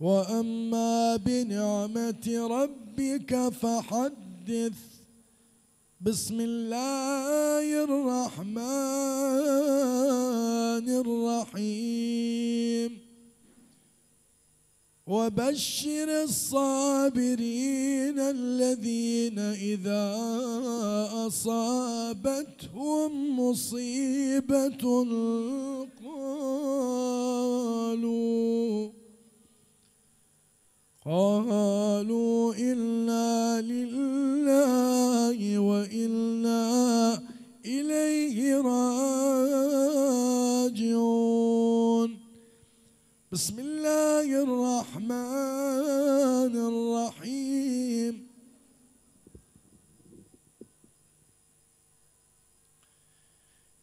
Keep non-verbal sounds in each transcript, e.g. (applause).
وأما بنعمة ربك فحدث بسم الله الرحمن الرحيم وبشر الصابرين الذين إذا أصابتهم مصيبة قالوا قالوا إنا لله وإنا إليه راجعون بسم الله الرحمن الرحيم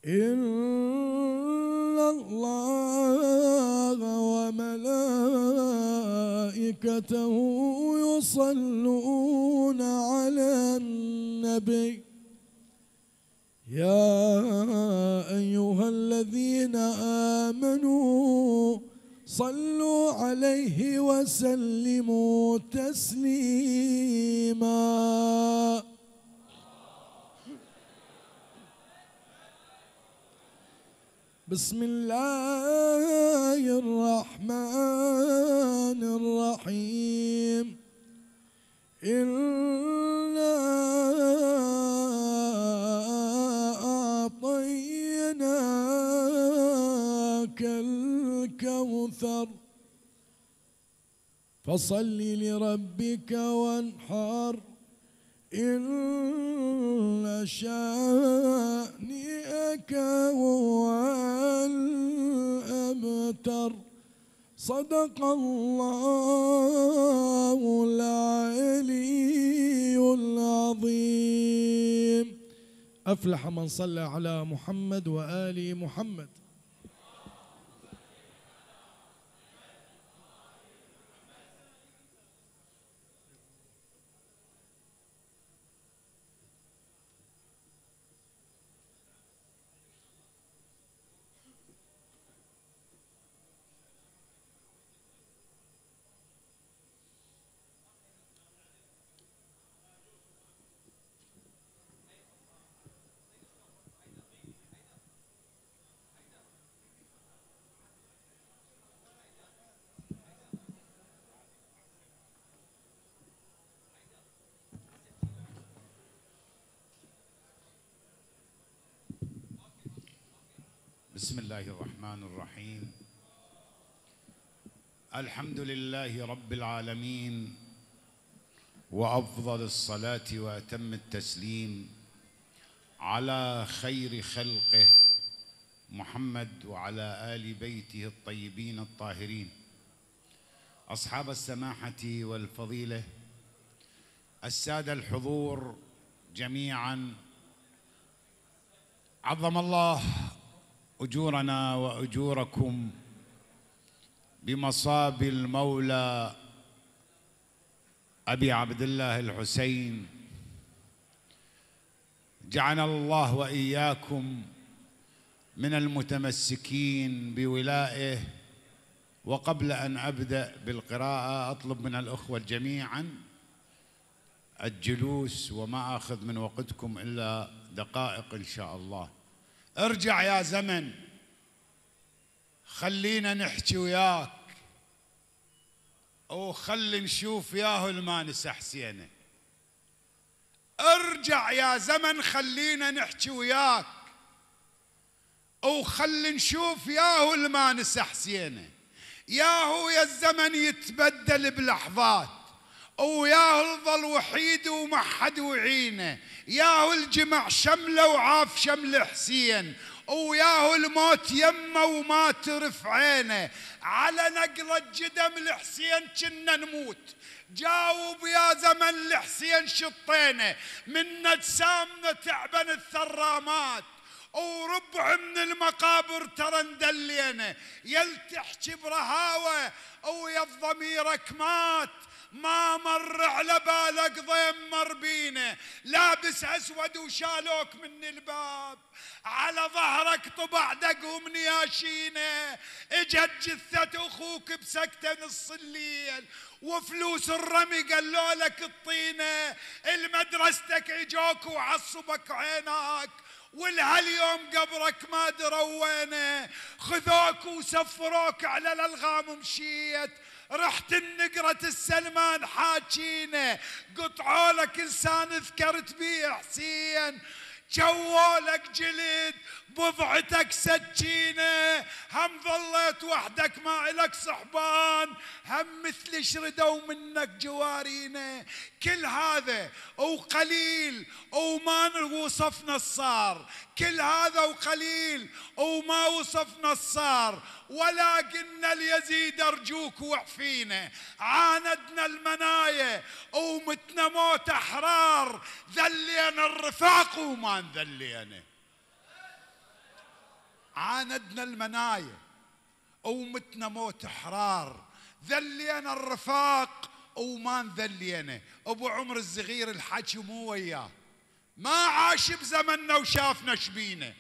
إن الله وملائكته وملائكته يصلون على النبي يا أيها الذين آمنوا صلوا عليه وسلموا تسليماً بسم الله الرحمن الرحيم إنا أعطيناك الكوثر فصل لربك وانحر إن شانئك هو الأبتر صدق الله العلي العظيم أفلح من صلى على محمد وآل محمد بسم الله الرحمن الرحيم الحمد لله رب العالمين وافضل الصلاه واتم التسليم على خير خلقه محمد وعلى ال بيته الطيبين الطاهرين اصحاب السماحه والفضيله الساده الحضور جميعا عظم الله اجورنا واجوركم بمصاب المولى ابي عبد الله الحسين جعلنا الله واياكم من المتمسكين بولائه وقبل ان ابدا بالقراءه اطلب من الاخوه جميعا الجلوس وما اخذ من وقتكم الا دقائق ان شاء الله ارجع يا زمن خلينا نحكي وياك وخلي نشوف ياهو المانسة حسينه ارجع يا زمن خلينا نحكي وياك وخلي نشوف ياهو المانس حسينه ياهو يا الزمن يتبدل بلحظات وياه الظل وحيد وما حد وعينه ياه الجمع شمله وعاف شمل حسين وياه الموت يمه وما ترف عينه على نقلة جدم لحسين كنا نموت جاوب يا زمن لحسين شطينا من اجسامنا تعبن الثرامات وربع من المقابر ترى ندلينا يل برهاوه ويا ضميرك مات ما مر على بالك ضيم مر بينا لابس اسود وشالوك من الباب على ظهرك طبع دقهم نياشينا اجت جثة اخوك بسكتة نص الليل وفلوس الرمي قالوا لك الطينة المدرستك اجوك وعصبك عينك ولهاليوم قبرك ما دروينه وينه خذوك وسفروك على الالغام ومشيت رحت النقرة السلمان حاجينا قطعوا لك انسان ذكرت بيه حسين جوالك جلد بضعتك سكينة هم ظليت وحدك ما إلك صحبان هم مثل شردوا منك جوارينا كل هذا وقليل وما وصفنا الصار كل هذا وقليل وما وصفنا الصار ولا قلنا اليزيد ارجوك وعفينا عاندنا المنايا ومتنا موت احرار ذلينا الرفاق وما انذلينا عاندنا المنايا ومتنا موت احرار ذلينا الرفاق وما انذلينا ابو عمر الصغير الحكي مو وياه ما عاش بزمننا وشافنا شبينا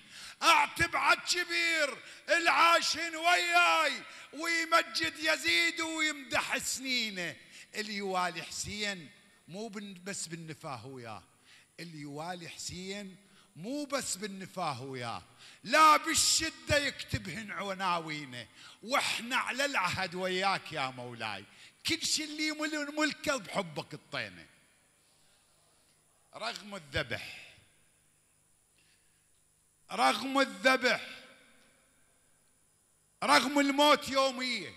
اعتب على الكبير العاشن وياي ويمجد يزيد ويمدح سنينه اللي يوالي حسين مو بس بالنفاه وياه اللي يوالي حسين مو بس بالنفاه وياه لا بالشدة يكتبهن عناوينه واحنا على العهد وياك يا مولاي كل شي اللي ملكه بحبك الطينه رغم الذبح رغم الذبح رغم الموت يومية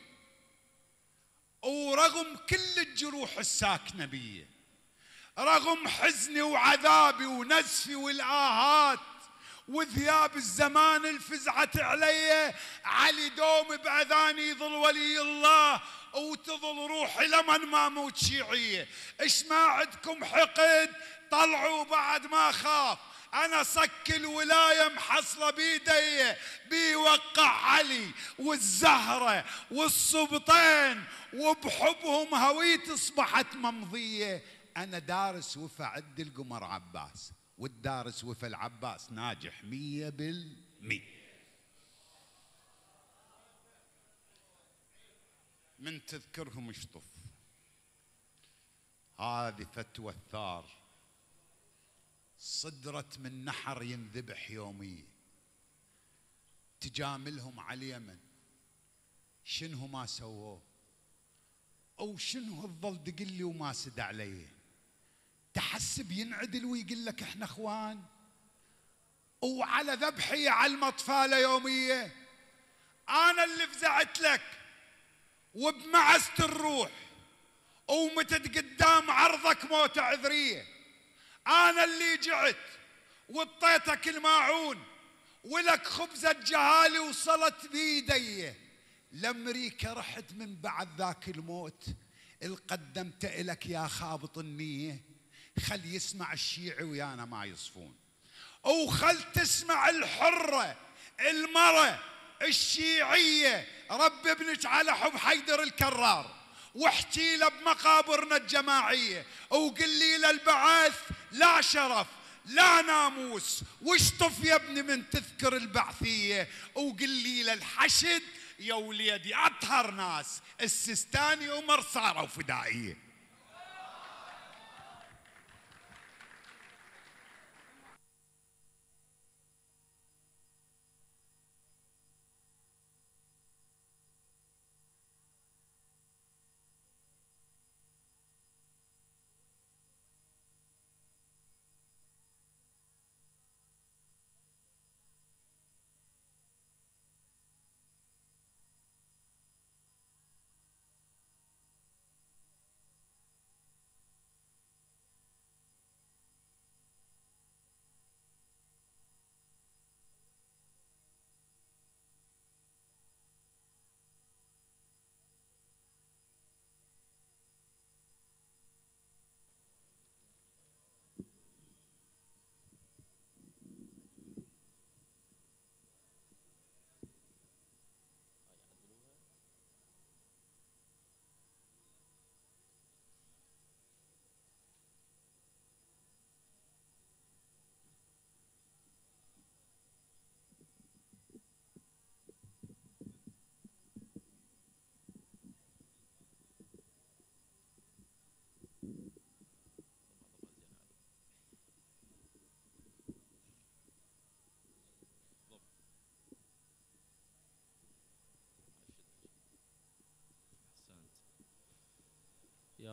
ورغم كل الجروح الساكنة بي رغم حزني وعذابي ونزفي والآهات وذياب الزمان الفزعت علي علي دوم بأذاني يظل ولي الله وتظل روحي لمن ما موت شيعية اش ما عندكم حقد طلعوا بعد ما خاف انا صك الولايه محصله بيدي بيوقع علي والزهره والسبطين وبحبهم هويتي اصبحت ممضيه انا دارس وفى عد القمر عباس والدارس وفى العباس ناجح مية بالمية من تذكرهم اشطف هذه فتوى الثار صدرة من نحر ينذبح يوميا تجاملهم على اليمن شنو ما سووه او شنو هالظل دقلي وما سد عليه تحسب ينعدل ويقول لك احنا اخوان وعلى ذبحي على المطفالة يوميه انا اللي فزعت لك وبمعزت الروح ومتت قدام عرضك موت عذريه أنا اللي جعت وطيتك الماعون ولك خبزة جهالي وصلت بيدي لأمريكا رحت من بعد ذاك الموت القدمت إلك يا خابط النية خل يسمع الشيعي ويانا ما يصفون وخل تسمع الحرة المرة الشيعية رب ابنك على حب حيدر الكرار واحكي له بمقابرنا الجماعية وقل لي للبعث لا شرف لا ناموس واشطف يا ابني من تذكر البعثية وقل لي للحشد يا وليدي أطهر ناس السيستاني ومر صاروا فدائية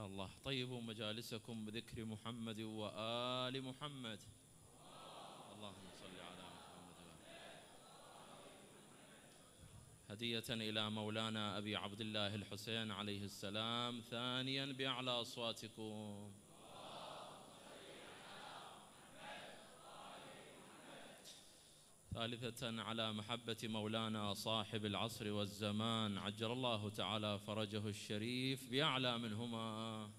الله طيبوا مجالسكم بذكر محمد وآل محمد اللهم صل على محمد هدية إلى مولانا أبي عبد الله الحسين عليه السلام ثانيا بأعلى أصواتكم ثالثة على محبة مولانا صاحب العصر والزمان عجل الله تعالى فرجه الشريف بأعلى منهما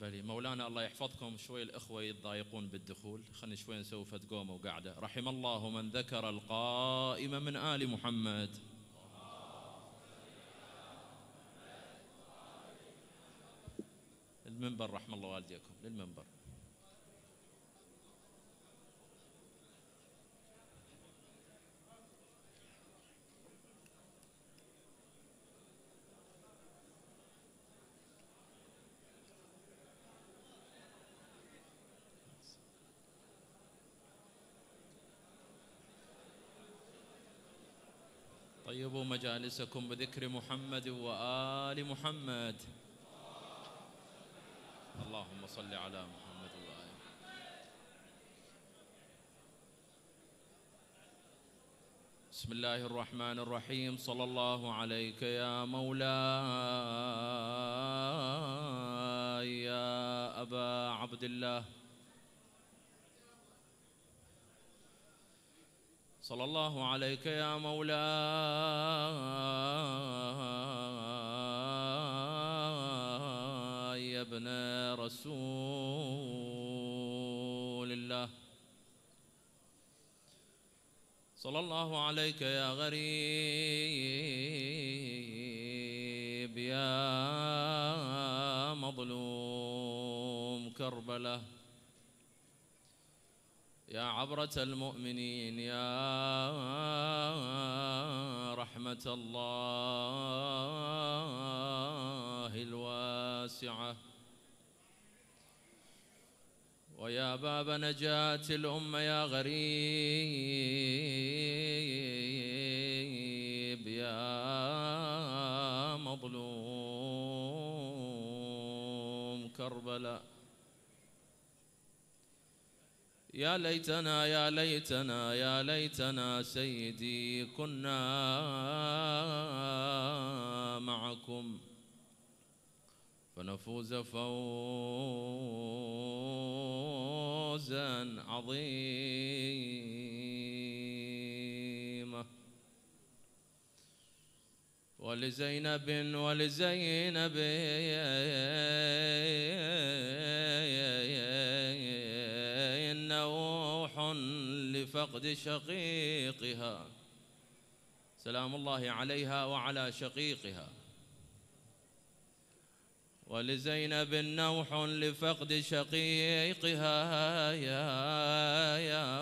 بلي مولانا الله يحفظكم شوي الإخوة يتضايقون بالدخول خلنا شوي نسوي فتقومة وقعدة رحم الله من ذكر القائمة من آل محمد للمنبر رحم الله والديكم للمنبر طيبوا مجالسكم بذكر محمد وآل محمد اللهم صل على محمد وآل بسم الله الرحمن الرحيم صلى الله عليك يا مولاي يا أبا عبد الله صلى الله عليك يا مولاي رسول الله صلى الله عليك يا غريب يا مظلوم كربله يا عبرة المؤمنين يا رحمة الله الواسعة ويا باب نجاة الأمة يا غريب يا مظلوم كربلاء يا ليتنا يا ليتنا يا ليتنا سيدي كنا معكم فنفوز فوزا عظيما ولزينب ولزينب نوح لفقد شقيقها سلام الله عليها وعلى شقيقها ولزينب نوح لفقد شقيقها يا يا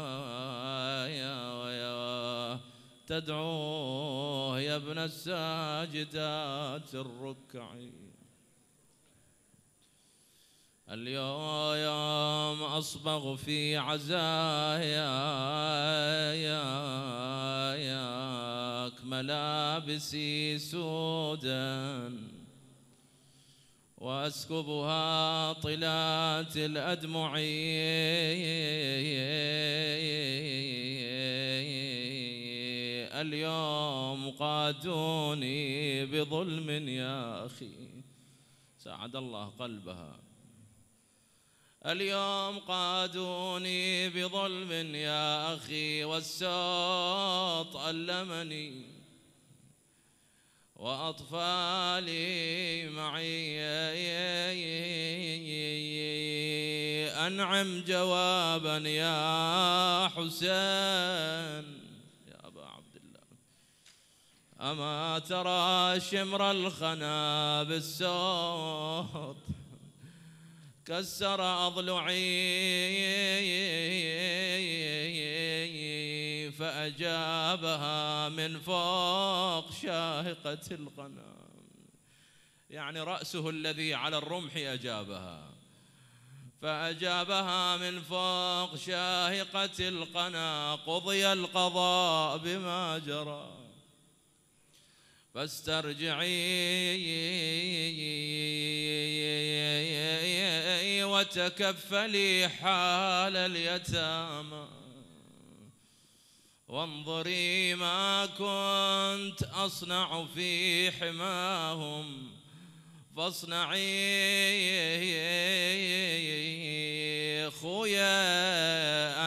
يا يا تدعوه يا ابن الساجدات الركع اليوم أصبغ في عزاياك ملابسي سوداً وأسكبها طلات الأدمع اليوم قادوني بظلم يا أخي سعد الله قلبها اليوم قادوني بظلم يا أخي والسوط ألمني وأطفالي معي أنعم جوابا يا حسين يا أبا عبد الله أما ترى شمر الخنا بالسوط كسر أضلعي فأجابها من فوق شاهقة الغنم يعني رأسه الذي على الرمح أجابها فأجابها من فوق شاهقة القنا قضي القضاء بما جرى فاسترجعي وتكفلي حال اليتامى وانظري ما كنت أصنع في حماهم فاصنعي خويا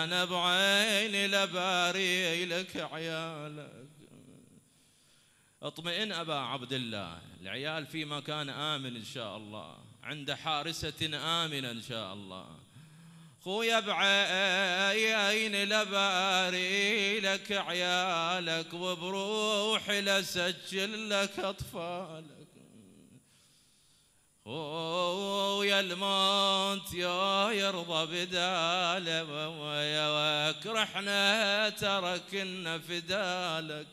أنا بعيني لباري لك عيالك اطمئن أبا عبد الله العيال في مكان آمن إن شاء الله عند حارسة آمنة إن شاء الله خويا بعين لباري لك عيالك وبروحي لسجل لك أطفالك خويا الموت يا يرضى بداله ويا اكرحنا تركنا فدالك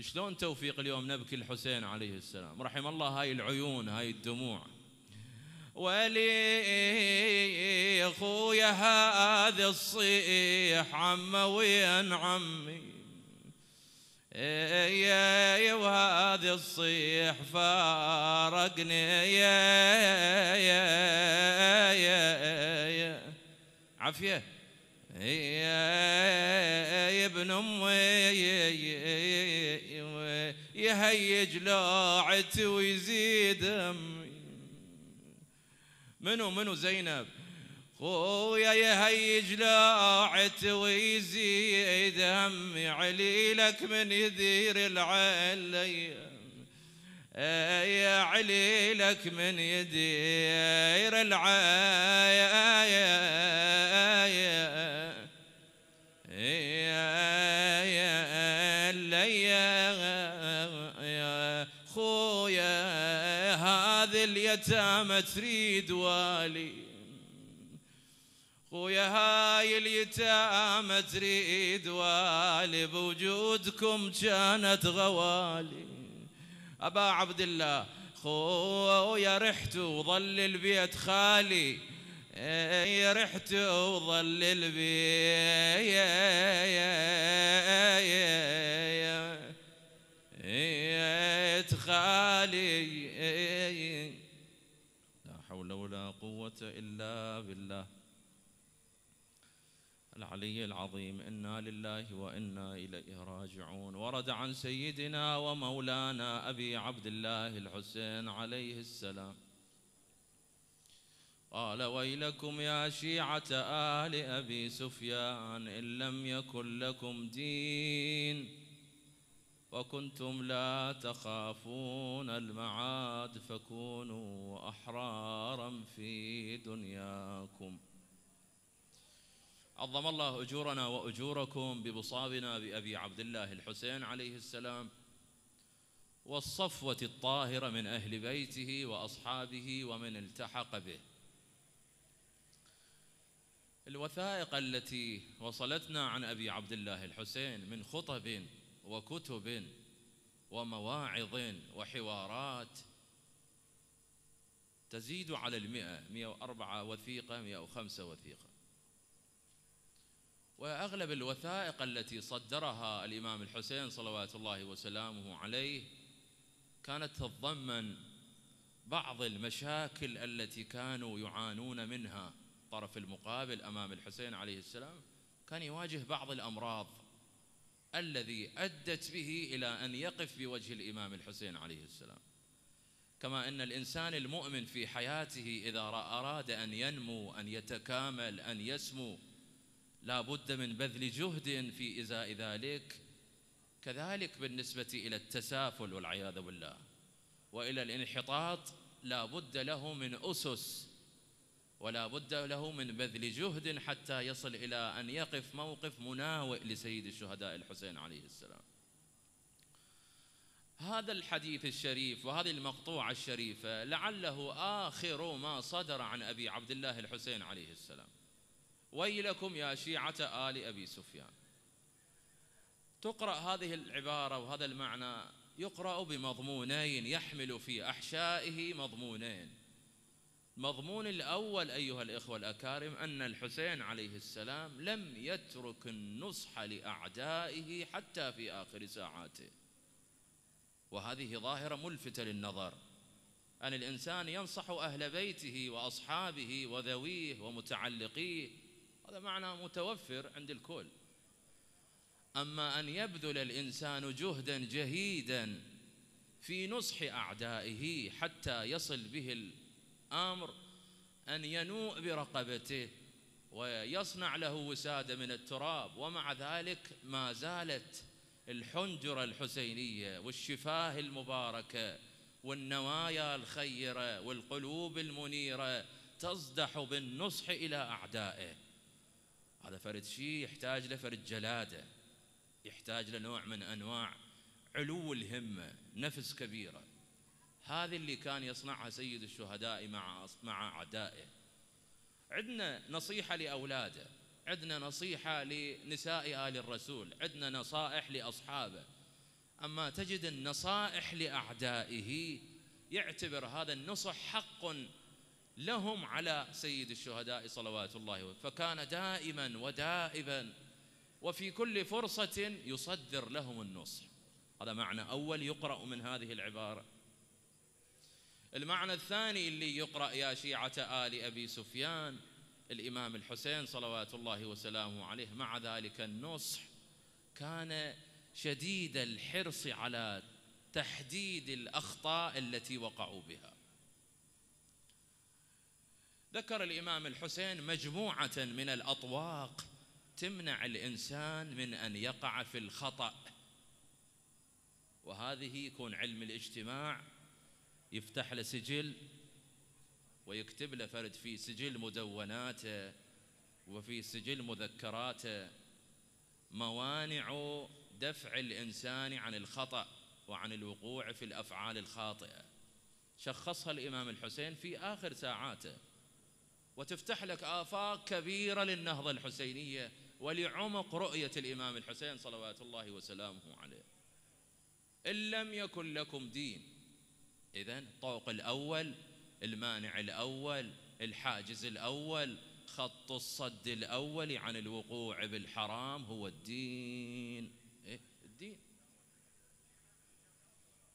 شلون توفيق اليوم نبكي الحسين عليه السلام رحم الله هاي العيون هاي الدموع ولي خويا هذا الصيح عمه وين عمي إيه يا وهذا الصيح فارقني يا يا يا يا عفية يا ابن امي يهيج لوعتي ويزيد امي منو منو زينب خويا يهيج لاعت ويزيد همي عليلك من يدير العلي يا عليلك من يدير العلي متى ما تريد والي خويا هاي اليتامى تريد والي بوجودكم كانت غوالي أبا عبد الله خويا رحت وظل البيت خالي يا إيه، رحت وظل البيت خالي إلا بالله العلي العظيم إنا لله وإنا إليه راجعون ورد عن سيدنا ومولانا أبي عبد الله الحسين عليه السلام قال ويلكم يا شيعة آل أبي سفيان إن لم يكن لكم دين وكنتم لا تخافون المعاد فكونوا أحرارا في دنياكم عظم الله أجورنا وأجوركم بمصابنا بأبي عبد الله الحسين عليه السلام والصفوة الطاهرة من أهل بيته وأصحابه ومن التحق به الوثائق التي وصلتنا عن أبي عبد الله الحسين من خطب وكتب ومواعظ وحوارات تزيد على المئة 104 وثيقة 105 وثيقة وأغلب الوثائق التي صدرها الإمام الحسين صلوات الله وسلامه عليه كانت تتضمن بعض المشاكل التي كانوا يعانون منها الطرف المقابل أمام الحسين عليه السلام كان يواجه بعض الأمراض الذي أدت به إلى أن يقف بوجه الإمام الحسين عليه السلام كما أن الإنسان المؤمن في حياته إذا أراد أن ينمو أن يتكامل أن يسمو لا بد من بذل جهد في إزاء ذلك كذلك بالنسبة إلى التسافل والعياذ بالله وإلى الانحطاط لا بد له من أسس ولا بد له من بذل جهد حتى يصل إلى أن يقف موقف مناوئ لسيد الشهداء الحسين عليه السلام هذا الحديث الشريف وهذه المقطوعة الشريفة لعله آخر ما صدر عن أبي عبد الله الحسين عليه السلام ويلكم يا شيعة آل أبي سفيان تقرأ هذه العبارة وهذا المعنى يقرأ بمضمونين يحمل في أحشائه مضمونين المضمون الأول أيها الإخوة الأكارم أن الحسين عليه السلام لم يترك النصح لأعدائه حتى في آخر ساعاته وهذه ظاهرة ملفتة للنظر أن الإنسان ينصح أهل بيته وأصحابه وذويه ومتعلقيه هذا معنى متوفر عند الكل أما أن يبذل الإنسان جهدا جهيدا في نصح أعدائه حتى يصل به أمر أن ينوء برقبته ويصنع له وسادة من التراب ومع ذلك ما زالت الحنجرة الحسينية والشفاه المباركة والنوايا الخيرة والقلوب المنيرة تصدح بالنصح إلى أعدائه هذا فرد شيء يحتاج له فرد جلاده يحتاج لنوع من انواع علو الهمه نفس كبيره هذه اللي كان يصنعها سيد الشهداء مع مع اعدائه عندنا نصيحه لاولاده عندنا نصيحه لنساء ال الرسول عندنا نصائح لاصحابه اما تجد النصائح لاعدائه يعتبر هذا النصح حق لهم على سيد الشهداء صلوات الله وسلم فكان دائما ودائبا وفي كل فرصة يصدر لهم النصح هذا معنى أول يقرأ من هذه العبارة المعنى الثاني اللي يقرأ يا شيعة آل أبي سفيان الإمام الحسين صلوات الله وسلامه عليه مع ذلك النصح كان شديد الحرص على تحديد الأخطاء التي وقعوا بها ذكر الإمام الحسين مجموعة من الأطواق تمنع الإنسان من أن يقع في الخطأ وهذه يكون علم الاجتماع يفتح له سجل ويكتب له فرد في سجل مدوناته وفي سجل مذكراته موانع دفع الإنسان عن الخطأ وعن الوقوع في الأفعال الخاطئة شخصها الإمام الحسين في آخر ساعاته وتفتح لك آفاق كبيرة للنهضة الحسينية ولعمق رؤية الإمام الحسين صلوات الله وسلامه عليه إن لم يكن لكم دين إذا الطوق الأول المانع الأول الحاجز الأول خط الصد الأول عن يعني الوقوع بالحرام هو الدين إيه؟ الدين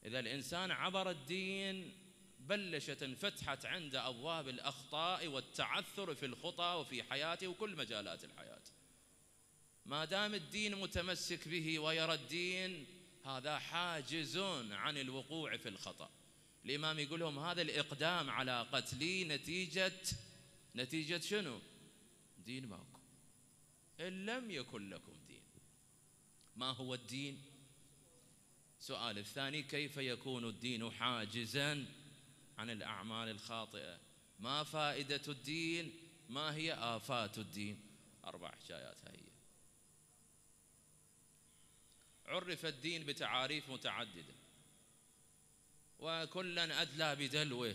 إذا الإنسان عبر الدين بلشت انفتحت عنده أبواب الأخطاء والتعثر في الخطى وفي حياته وكل مجالات الحياة ما دام الدين متمسك به ويرى الدين هذا حاجز عن الوقوع في الخطأ الإمام يقول لهم هذا الإقدام على قتلي نتيجة نتيجة شنو دين ماكو إن لم يكن لكم دين ما هو الدين سؤال الثاني كيف يكون الدين حاجزا عن الأعمال الخاطئة ما فائدة الدين ما هي آفات الدين أربع حكايات هي عرف الدين بتعاريف متعدده وكلا أدلى بدلوه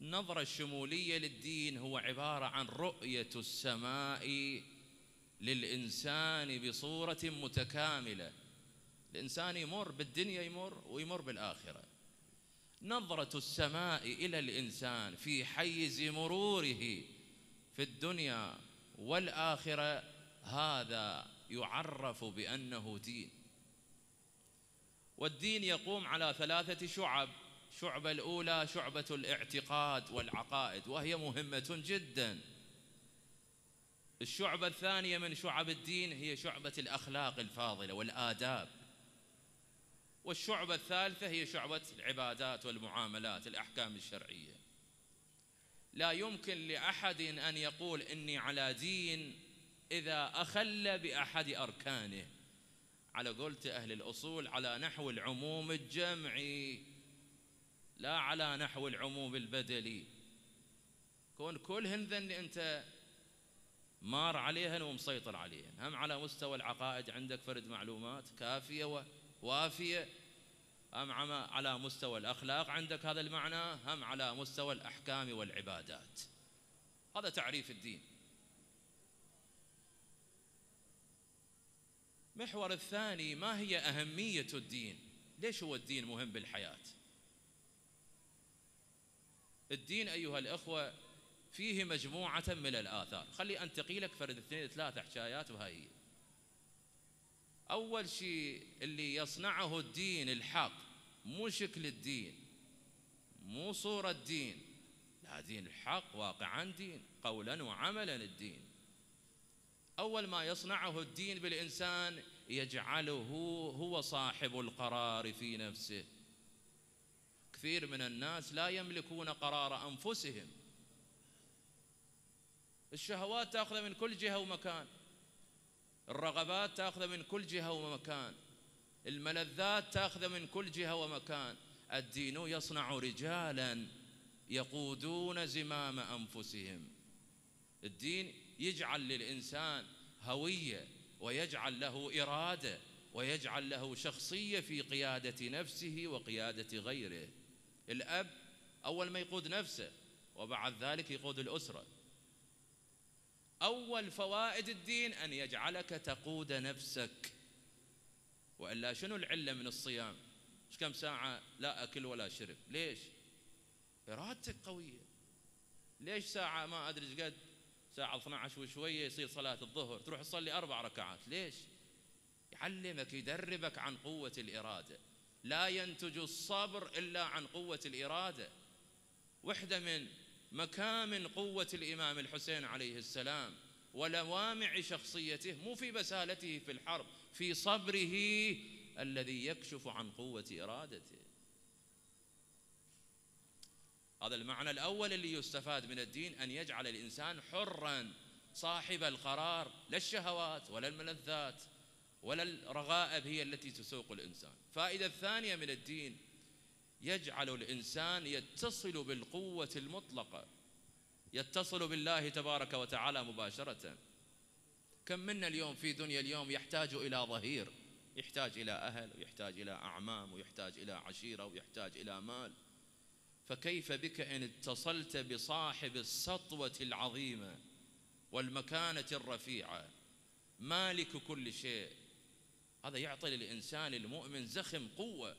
النظرة الشمولية للدين هو عبارة عن رؤية السماء للإنسان بصورة متكاملة الإنسان يمر بالدنيا يمر ويمر بالآخرة نظرة السماء إلى الإنسان في حيز مروره في الدنيا والآخرة هذا يعرف بأنه دين والدين يقوم على ثلاثة شعب شعبة الأولى شعبة الاعتقاد والعقائد وهي مهمة جدا الشعبة الثانية من شعب الدين هي شعبة الأخلاق الفاضلة والآداب والشعبة الثالثة هي شعبة العبادات والمعاملات الأحكام الشرعية لا يمكن لأحد أن يقول إني على دين إذا أخل بأحد أركانه على قولة أهل الأصول على نحو العموم الجمعي لا على نحو العموم البدلي كون كلهن ذن أنت مار عليهن ومسيطر عليهن هم على مستوى العقائد عندك فرد معلومات كافية ووافية هم على مستوى الأخلاق عندك هذا المعنى هم على مستوى الأحكام والعبادات هذا تعريف الدين المحور الثاني ما هي أهمية الدين ليش هو الدين مهم بالحياة الدين أيها الأخوة فيه مجموعة من الآثار خلي أنتقي لك فرد اثنين ثلاثة حكايات وهاي أول شيء اللي يصنعه الدين الحق مو شكل الدين مو صورة الدين لا دين الحق واقعا دين قولا وعملا الدين أول ما يصنعه الدين بالإنسان يجعله هو صاحب القرار في نفسه كثير من الناس لا يملكون قرار أنفسهم الشهوات تأخذ من كل جهة ومكان الرغبات تأخذ من كل جهة ومكان الملذات تأخذ من كل جهة ومكان الدين يصنع رجالا يقودون زمام أنفسهم الدين يجعل للإنسان هوية ويجعل له إرادة ويجعل له شخصية في قيادة نفسه وقيادة غيره الأب أول ما يقود نفسه وبعد ذلك يقود الأسرة أول فوائد الدين أن يجعلك تقود نفسك وإلا شنو العلة من الصيام كم ساعة لا أكل ولا شرب ليش إرادتك قوية ليش ساعة ما أدري قد الساعة 12 وشوية يصير صلاة الظهر تروح تصلي أربع ركعات ليش؟ يعلمك يدربك عن قوة الإرادة لا ينتج الصبر إلا عن قوة الإرادة وحدة من مكامن قوة الإمام الحسين عليه السلام ولوامع شخصيته مو في بسالته في الحرب في صبره الذي يكشف عن قوة إرادته هذا المعنى الأول اللي يستفاد من الدين أن يجعل الإنسان حرا صاحب القرار لا الشهوات ولا الملذات ولا الرغائب هي التي تسوق الإنسان فائدة الثانية من الدين يجعل الإنسان يتصل بالقوة المطلقة يتصل بالله تبارك وتعالى مباشرة كم منا اليوم في دنيا اليوم يحتاج إلى ظهير يحتاج إلى أهل ويحتاج إلى أعمام ويحتاج إلى عشيرة ويحتاج إلى مال فكيف بك إن اتصلت بصاحب السطوة العظيمة والمكانة الرفيعة مالك كل شيء هذا يعطي للإنسان المؤمن زخم قوة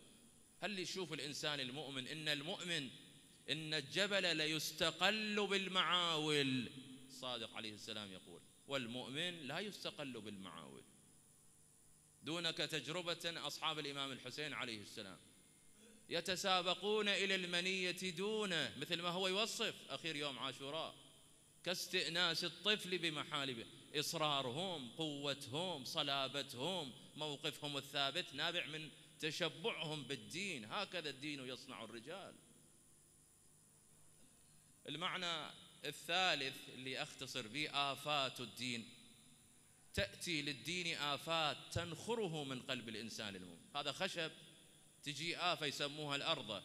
هل يشوف الإنسان المؤمن إن المؤمن إن الجبل ليستقل بالمعاول صادق عليه السلام يقول والمؤمن لا يستقل بالمعاول دونك تجربة أصحاب الإمام الحسين عليه السلام يتسابقون إلى المنية دونه مثل ما هو يوصف أخير يوم عاشوراء كاستئناس الطفل بمحالبه إصرارهم قوتهم صلابتهم موقفهم الثابت نابع من تشبعهم بالدين هكذا الدين يصنع الرجال المعنى الثالث اللي أختصر به آفات الدين تأتي للدين آفات تنخره من قلب الإنسان المؤمن هذا خشب تجي آفة يسموها الأرض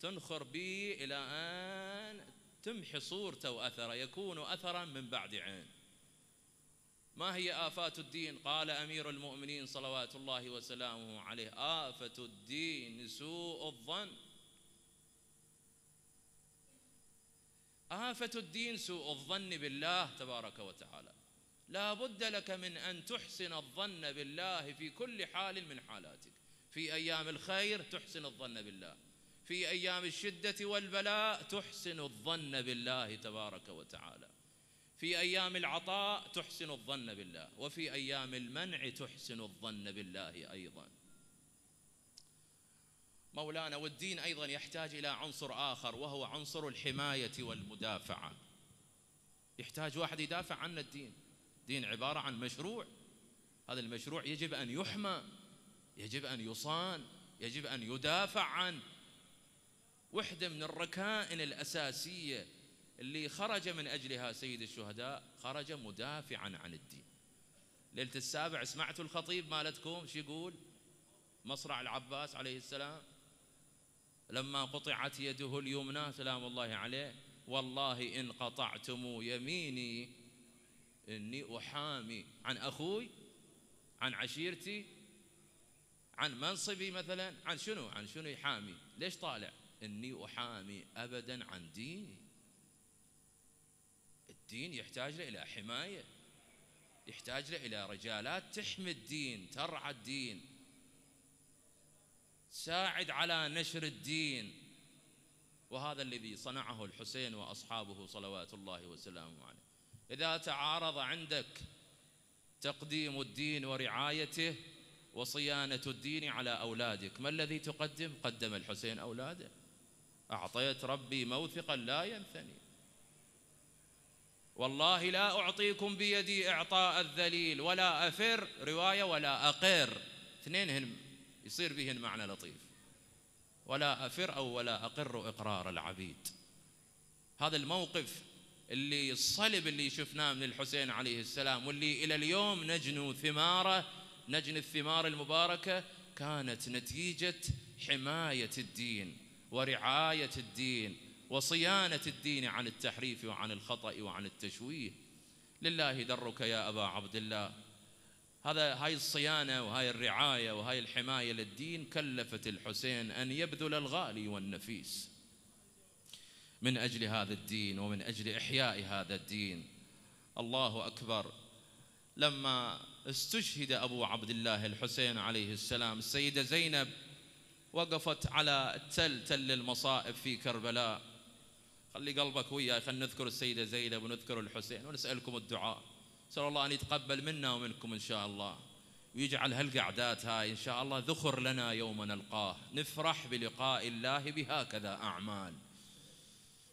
تنخر به إلى أن تمحي صورته وأثره يكون أثرا من بعد عين ما هي آفات الدين قال أمير المؤمنين صلوات الله وسلامه عليه آفة الدين سوء الظن آفة الدين سوء الظن بالله تبارك وتعالى لا بد لك من أن تحسن الظن بالله في كل حال من حالاتك في أيام الخير تحسن الظن بالله في أيام الشدة والبلاء تحسن الظن بالله تبارك وتعالى في أيام العطاء تحسن الظن بالله وفي أيام المنع تحسن الظن بالله أيضا مولانا والدين أيضا يحتاج إلى عنصر آخر وهو عنصر الحماية والمدافعة يحتاج واحد يدافع عن الدين دين عبارة عن مشروع هذا المشروع يجب أن يحمى يجب أن يصان يجب أن يدافع عن وحدة من الركائن الأساسية اللي خرج من أجلها سيد الشهداء خرج مدافعا عن الدين ليلة السابع سمعتوا الخطيب مالتكم شو يقول مصرع العباس عليه السلام لما قطعت يده اليمنى سلام الله عليه والله إن قطعتم يميني إني أحامي عن أخوي عن عشيرتي عن منصبي مثلا عن شنو عن شنو يحامي ليش طالع إني أحامي أبدا عن ديني الدين يحتاج إلى حماية يحتاج إلى رجالات تحمي الدين ترعى الدين تساعد على نشر الدين وهذا الذي صنعه الحسين وأصحابه صلوات الله وسلامه عليه إذا تعارض عندك تقديم الدين ورعايته وصيانة الدين على أولادك ما الذي تقدم؟ قدم الحسين أولاده أعطيت ربي موثقا لا ينثني والله لا أعطيكم بيدي إعطاء الذليل ولا أفر رواية ولا أقر اثنينهن يصير بهن معنى لطيف ولا أفر أو ولا أقر إقرار العبيد هذا الموقف اللي الصلب اللي شفناه من الحسين عليه السلام واللي إلى اليوم نجنو ثماره نجني الثمار المباركة كانت نتيجة حماية الدين ورعاية الدين وصيانة الدين عن التحريف وعن الخطأ وعن التشويه لله درك يا أبا عبد الله هذا هاي الصيانة وهاي الرعاية وهاي الحماية للدين كلفت الحسين أن يبذل الغالي والنفيس من أجل هذا الدين ومن أجل إحياء هذا الدين الله أكبر لما استشهد أبو عبد الله الحسين عليه السلام السيدة زينب وقفت على تل تل المصائب في كربلاء خلي قلبك وياي خلينا نذكر السيدة زينب ونذكر الحسين ونسألكم الدعاء نسأل الله أن يتقبل منا ومنكم إن شاء الله ويجعل هالقعدات هاي إن شاء الله ذخر لنا يوم نلقاه نفرح بلقاء الله بهكذا أعمال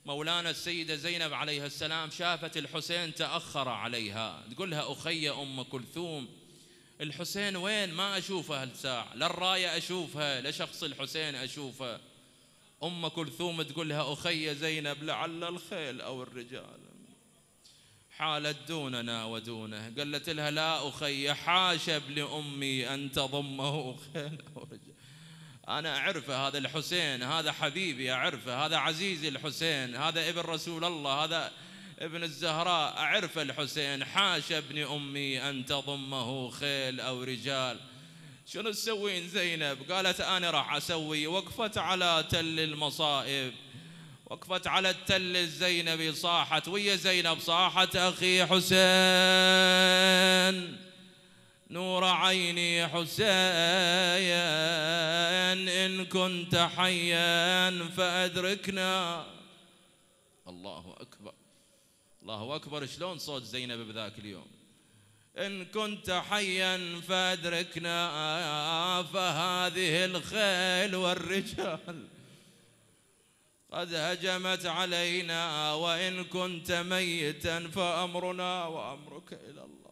مولانا السيدة زينب عليها السلام شافت الحسين تأخر عليها تقول لها أخي أم كلثوم الحسين وين ما أشوفه هالساعة لا الراية أشوفها لا شخص الحسين أشوفه أم كلثوم تقول لها أخي زينب لعل الخيل أو الرجال حالت دوننا ودونه قالت لها لا أخي حاشب لأمي أن تضمه خيل أو رجال أنا أعرفه هذا الحسين هذا حبيبي أعرفه هذا عزيزي الحسين هذا ابن رسول الله هذا ابن الزهراء أعرف الحسين حاشا ابن أمي أن تضمه خيل أو رجال شنو تسوين زينب قالت أنا راح أسوي وقفت على تل المصائب وقفت على التل الزينبي صاحت ويا زينب صاحت أخي حسين نور عيني حسين إن كنت حيا فأدركنا الله أكبر الله أكبر شلون صوت زينب بذاك اليوم إن كنت حيا فأدركنا فهذه الخيل والرجال قد هجمت علينا وإن كنت ميتا فأمرنا وأمرك إلى الله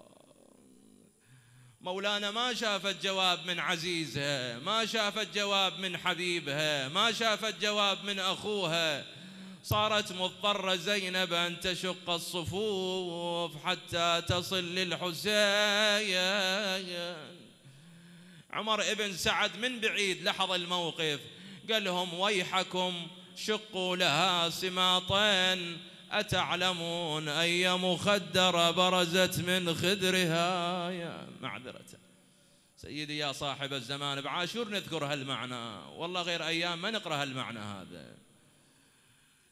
مولانا ما شافت جواب من عزيزها ما شافت جواب من حبيبها ما شافت جواب من أخوها صارت مضطرة زينب أن تشق الصفوف حتى تصل للحسين عمر ابن سعد من بعيد لحظ الموقف قال لهم ويحكم شقوا لها سماطين أتعلمون أي مخدرة برزت من خدرها يا معذرة سيدي يا صاحب الزمان بعاشور نذكر هالمعنى والله غير أيام ما نقرأ هالمعنى هذا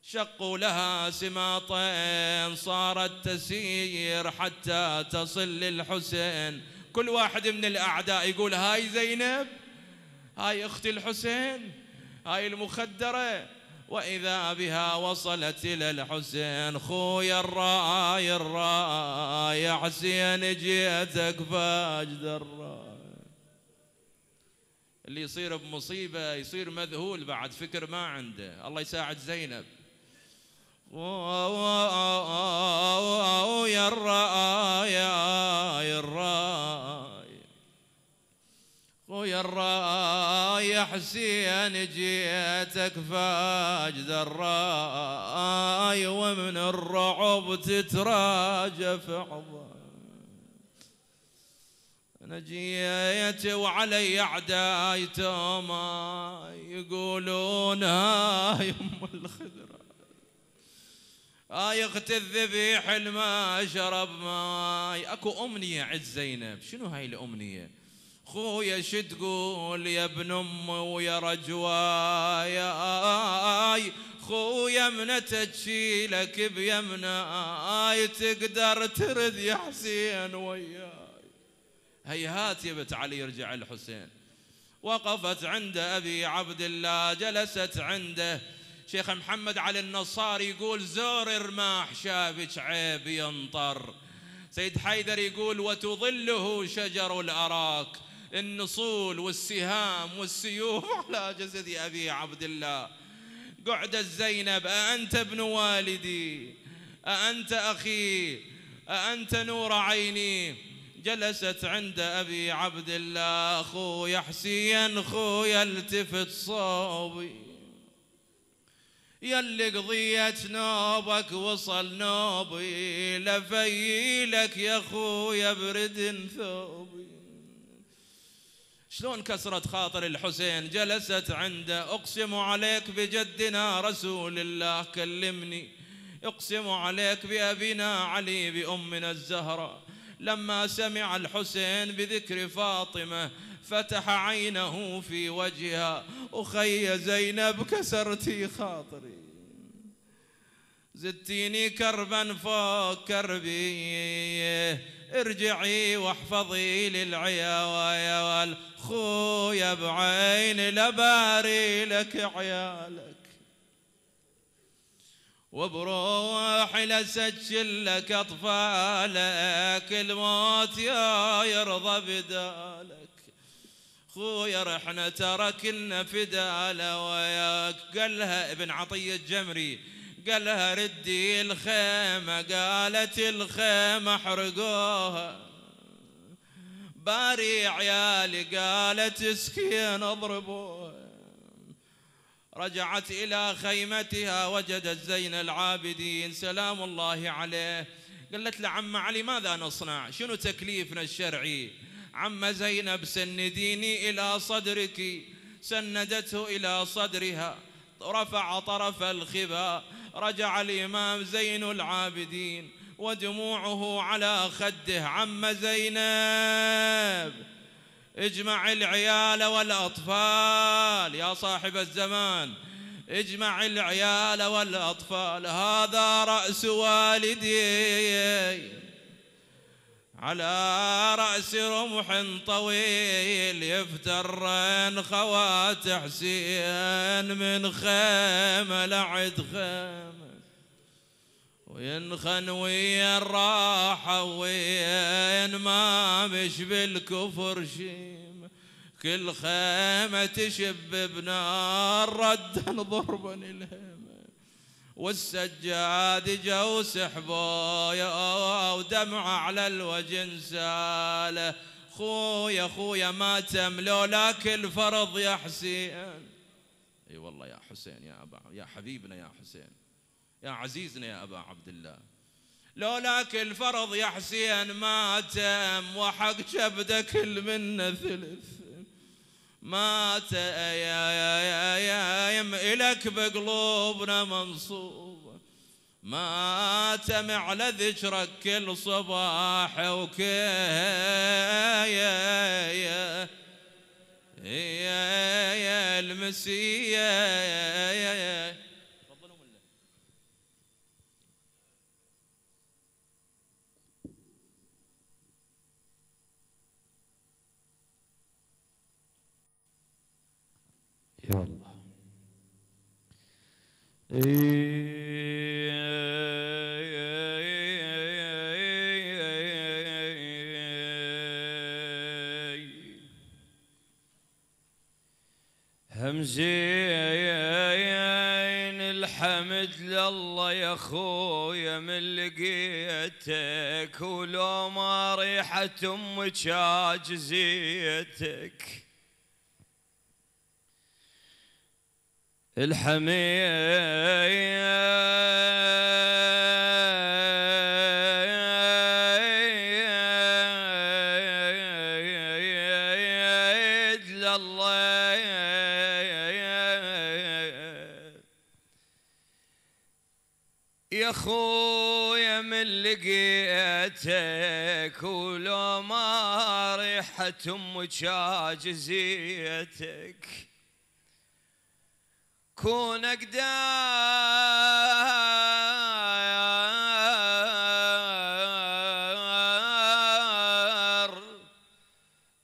شقوا لها سماطين صارت تسير حتى تصل للحسين كل واحد من الأعداء يقول هاي زينب هاي أختي الحسين هاي المخدرة وإذا بها وصلت إلى الحسين خويا الراي الراي حسين جيتك فاجد الراي اللي يصير بمصيبة يصير مذهول بعد فكر ما عنده الله يساعد زينب حسين جيتك فاج ذراي ومن الرعب تتراجف عظم انا جيت وعلي اعداي توما يقولون هاي آه، ام الخضره آه، هاي اخت الذبيح الما شرب ماي اكو امنيه عز زينب شنو هاي الامنيه خويا ش تقول يا ابن امي ويا يا خويا من تشيلك بيمناي تقدر ترد يا حسين وياي هيهات يا بت علي يرجع الحسين وقفت عند ابي عبد الله جلست عنده شيخ محمد علي النصاري يقول زور الرماح شافك عيب ينطر سيد حيدر يقول وتظله شجر الاراك النصول والسهام والسيوف (laughs) على جسد أبي عبد الله قعدت زينب أأنت ابن والدي أأنت أخي أأنت نور عيني جلست عند أبي عبد الله خويا حسين خويا التفت صوبي يلي قضيت نوبك وصل نوبي لفيلك يا خويا برد ثوبي شلون كسرت خاطر الحسين جلست عنده أقسم عليك بجدنا رسول الله كلمني أقسم عليك بأبينا علي بأمنا الزهرة لما سمع الحسين بذكر فاطمة فتح عينه في وجهها أخي زينب كسرتي خاطري زدتيني كربا فوق كربي ارجعي واحفظي للعيا ويا والخويا بعين لباري لك عيالك وبروحي لسجل لك أطفالك الموت يا يرضى بدالك خويا رحنا تركنا فدالة وياك قالها ابن عطية الجمري قالها ردي الخيمة قالت الخيمة احرقوها باري عيالي قالت سكين اضربوها رجعت إلى خيمتها وجدت زين العابدين سلام الله عليه قالت لعم علي ماذا نصنع شنو تكليفنا الشرعي عم زينب سنديني إلى صدرك سندته إلى صدرها رفع طرف الخبا رجع الإمام زين العابدين ودموعه على خده عم زينب اجمع العيال والأطفال يا صاحب الزمان اجمع العيال والأطفال هذا رأس والدي على رأس رمح طويل يفترن خوات حسين من خيمة لعد خيمة وينخن ويا الراحة وين ما مش بالكفر شيمة كل خيمة تشب بنار ردا ضربا الهيمة والسجاد جو سحبويا ودمع على الوجه ساله خويا خويا ما تم لولاك الفرض يا حسين اي والله يا حسين يا ابا يا حبيبنا يا حسين يا عزيزنا يا ابا عبد الله لولاك الفرض يا حسين ما تم وحق جبدك المنه ثلث مات يا يا يا إلك بقلوبنا منصوبة مات مع على ذكرك كل صباح وكيا يا يا يا المسيا يا يا, يا الله همزين الحمد لله يا خويا من لقيتك ولو ما ريحة امك عاجزيتك الحميد لله يا خويا من لقيتك ولو ما ريحة امك عاجزيتك كون اقدر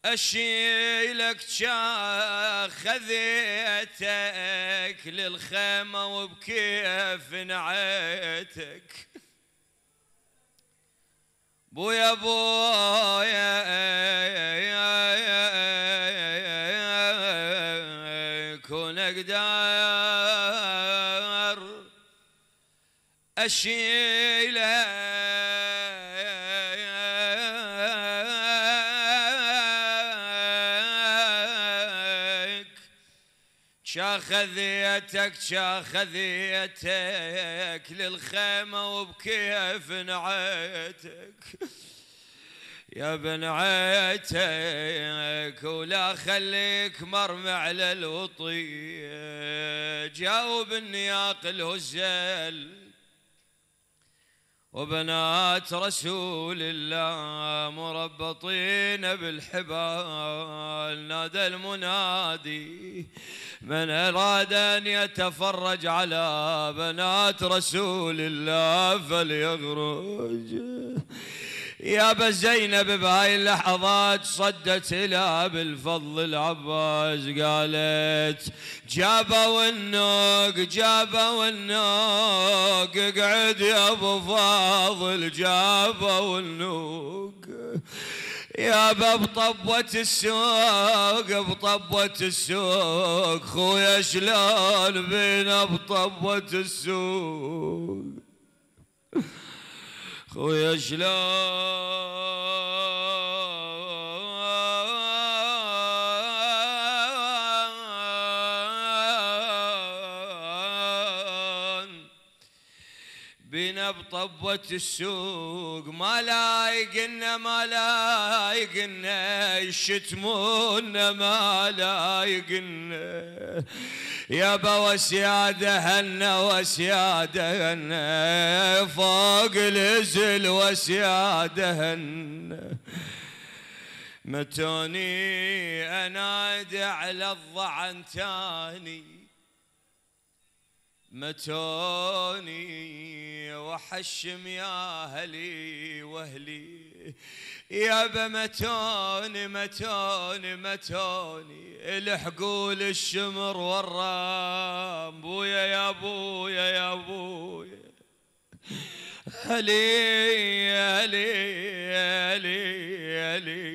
اشيلك شاخذيتك للخيمه وبكيف نعيتك بويا بويا أشيله شاخذيتك شاخذيتك للخيمة وبكيف نعيتك يا ابن عيتك ولا خليك مرمع للوطي جاوبني جاوب النياق الهزل وبنات رسول الله مربطين بالحبال نادى المنادي من أراد أن يتفرج على بنات رسول الله فليخرج يا زينب بهاي اللحظات صدت إلى بالفضل العباس قالت جابوا النوق جابوا النوق اقعد يا ابو فاضل جابوا النوق يا بطبوة السوق بطبوة السوق خويا شلون بينا بطبوة السوق خويا شلون بنا بطبة السوق ما لايقنا ما لايقنا يشتمونا ما لايقنا يابا وسياده هن وسياده هن فوق الهزل وسياده هن متوني أناد على الضعن تاني متوني وحشم يا اهلي واهلي يابا متوني متوني متوني الحقول الشمر والرام بويا يا بويا يا بويا علي علي علي علي,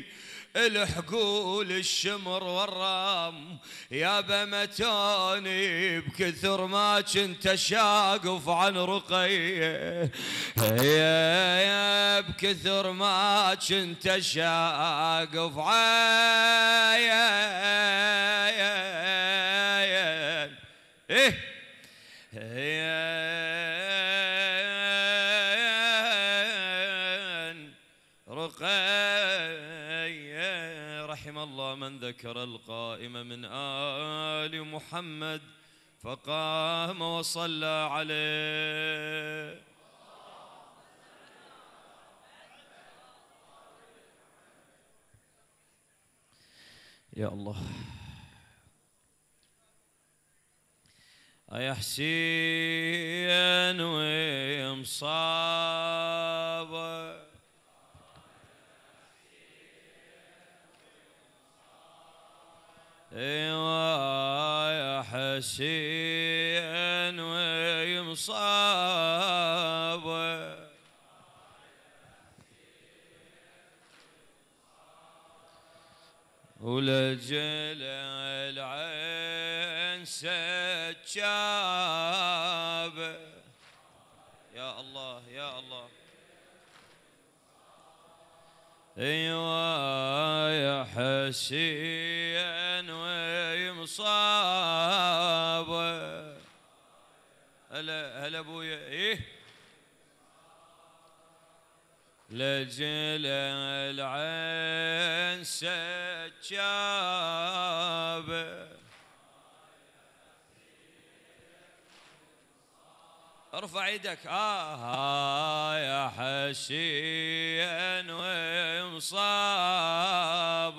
علي الحقول الشمر والرام يا بمتاني بكثر ما كنت شاقف عن رقية يا بكثر ما كنت شاقف عن إيه رحم الله من ذكر القائم من آل محمد فقام وصلى عليه يا الله يا حسين ومصابك يا حسين ويمصاب ولجل العين سجاد ايوا يا حسين ومصاب هلا هلا ابويا ايه لجل العين سجابه ارفع يدك آه يا حسين ومصاب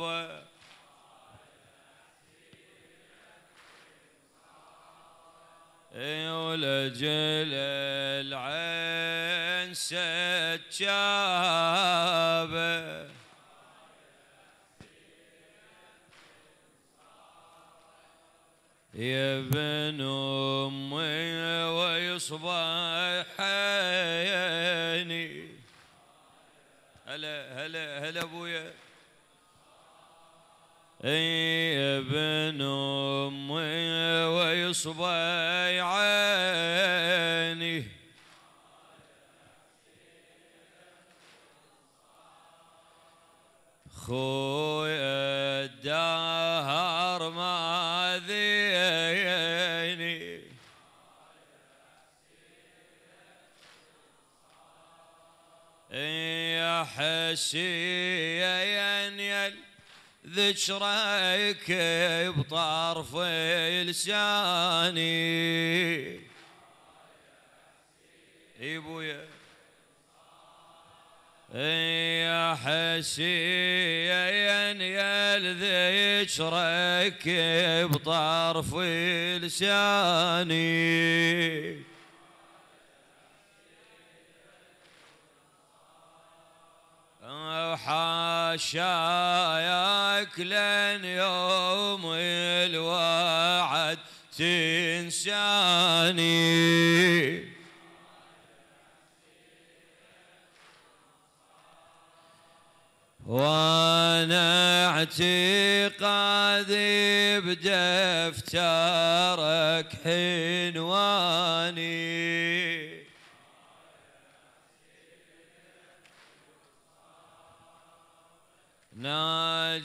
ولجل العين سجابه يا ابن امي ويصبح عيني هلا هلا هلا ابويا يا ابن امي ويصبح عيني خويا النسية ينيل ذكرك بطرف لساني اي بويا يا يا نيل ذكرك بطرف لساني وحاشاك لن يوم الوعد تنساني وانا اعتقادي بدفترك حنواني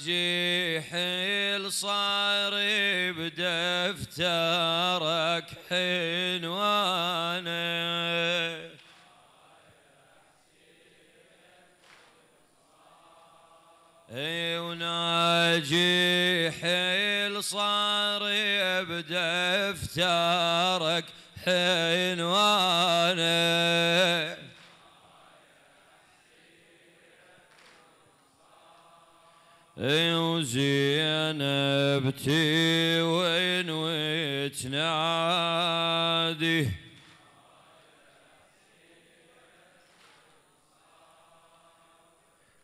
حيل صار بدفترك حنوانه اي وناجي حيل صار بدفترك وانا وزينا وين وتنادي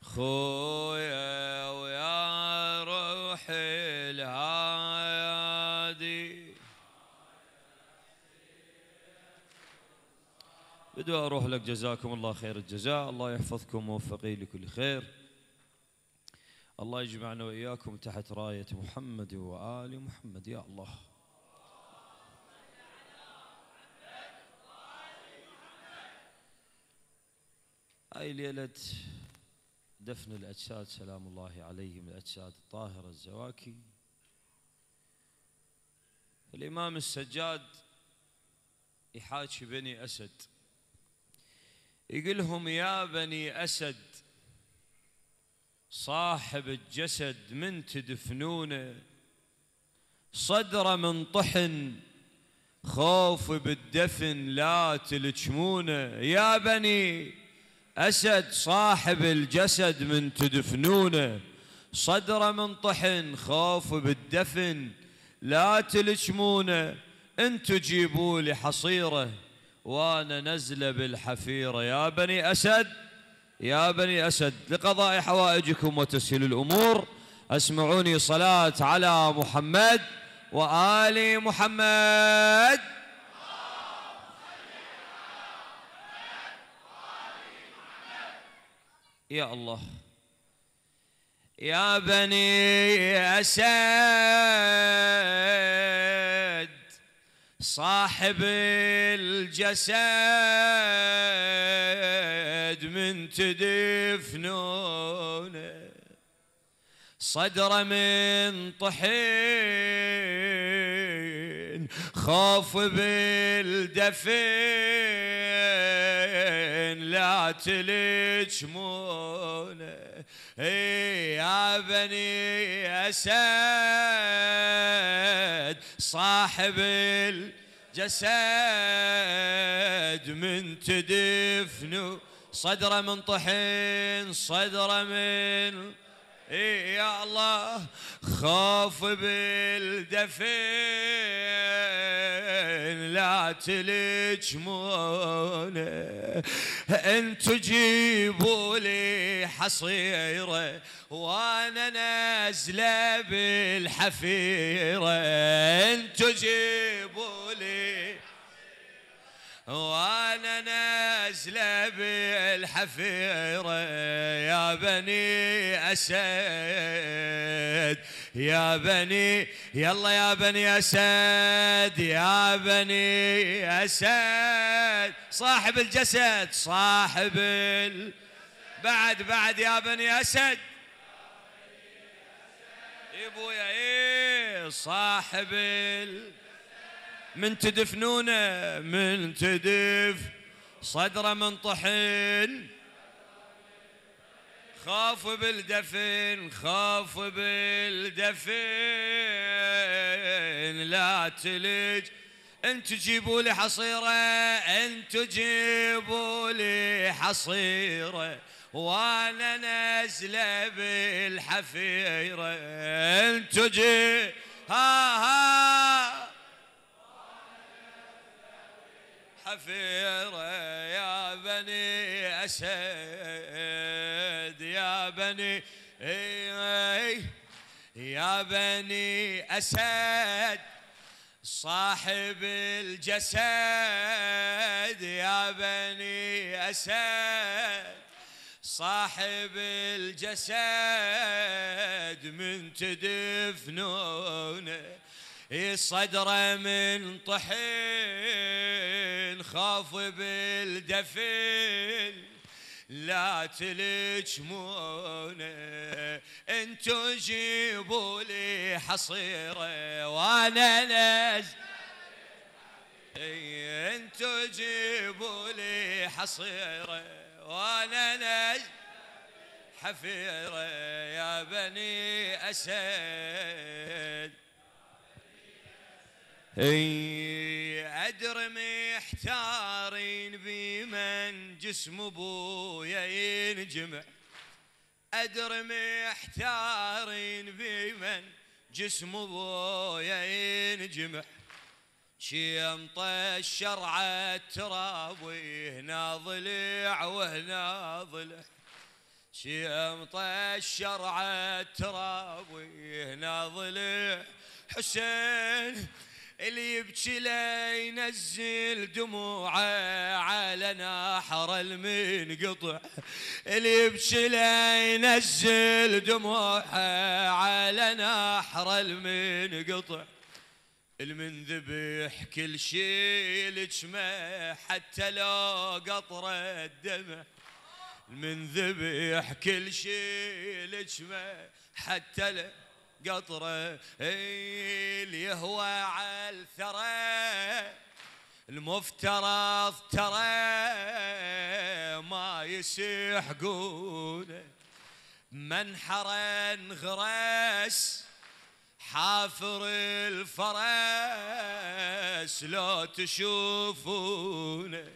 خويا ويا روحي الهادي بدو اروح لك جزاكم الله خير الجزاء الله يحفظكم ووفقي لكل خير الله يجمعنا وإياكم تحت راية محمد وآل محمد يا الله أي ليلة دفن الأجساد سلام الله عليهم الأجساد الطاهرة الزواكي الإمام السجاد يحاكي بني أسد يقول لهم يا بني أسد صاحب الجسد من تدفنونه صدره من طحن خوف بالدفن لا تلجمونه يا بني أسد صاحب الجسد من تدفنونه صدره من طحن خوف بالدفن لا تلجمونه انتو جيبوا لي حصيره وانا نزله بالحفيره يا بني اسد يا بني أسد لقضاء حوائجكم وتسهيل الأمور أسمعوني صلاة على محمد وآل محمد يا الله يا بني أسد صاحب الجسد من تدفنونه صدره من طحين خوف بالدفين لا تلج موله إيه يا بني أسد صاحب الجسد من تدفنوا صدره من طحين صدره من إيه يا الله خاف بالدفن لا تلجمون ان تجيبوا لي حصيره وانا نازله بالحفيره ان تجيبوا نزله بالحفيرة يا بني أسد يا بني يلا يا بني أسد يا بني أسد صاحب الجسد صاحب ال... بعد بعد يا بني أسد يا إيه ابويا ايه صاحب ال... من تدفنونه من تدف صدره من طحين خاف بالدفن خاف بالدفن لا تلج ان تجيبوا لي حصيره ان تجيبوا لي حصيره وانا نازله بالحفيره ان تجي ها ها الحفيرة يا بني أسد يا بني يا بني أسد صاحب الجسد يا بني أسد صاحب الجسد من تدفنونه صدره من طحين خاف بالدفن لا تلجمونه انتو جيبوا لي حصيره وانا نز إيه، انتو جيبوا لي حصيره وانا نز حفيره يا بني اسد اي ادري محتارين بمن جسم ابويا ينجمع ادري محتارين بمن جسم ابويا ينجمع شيم طشر التراب هنا ضلع وهنا ضلع شيم طشر التراب هنا ضلع حسين اللي يبكي لا ينزل دموعه على نحر المنقطع اللي يبكي لا ينزل دموعه على نحر المنقطع المنذبح كل شيء لجمه حتى لو قطرة دمع المنذبح كل شيء لجمه حتى لو قطره يهوى على الثرى المفترض ترى ما يسيح قوله منحرا غرس حافر الفرس لو تشوفونه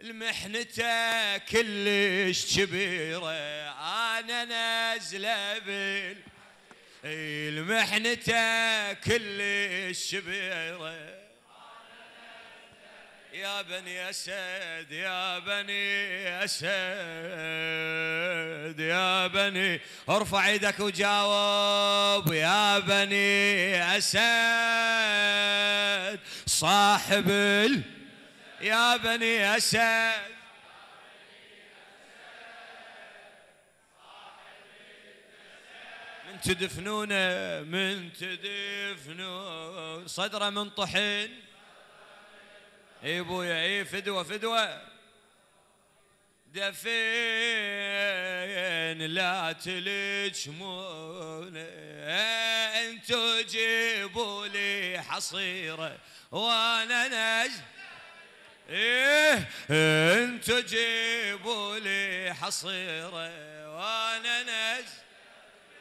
المحنته كلش كبيره انا نازله بال المحنته كل الشبيره يا بني أسد يا بني أسد يا بني ارفع يدك وجاوب يا بني أسد صاحب ال يا بني أسد تدفنونه من تدفنون صدره من طحين اي بويا اي فدوه فدوه دفين لا تلجمون انتو جيبوا لي حصيره وانا نج ايه انتو جيبوا لي حصيره وانا نجد إيه،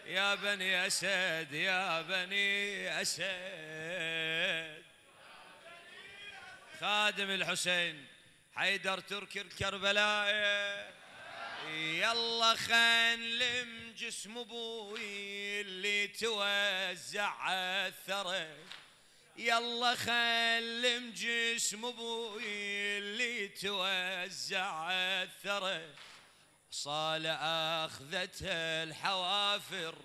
يا بني أسد يا بني أسد خادم الحسين حيدر تركي الكربلاء يلا خنلم جسم ابوي اللي توزع الثرى يلا خلم جسم ابوي اللي توزع الثرى صالة أخذتها الحوافر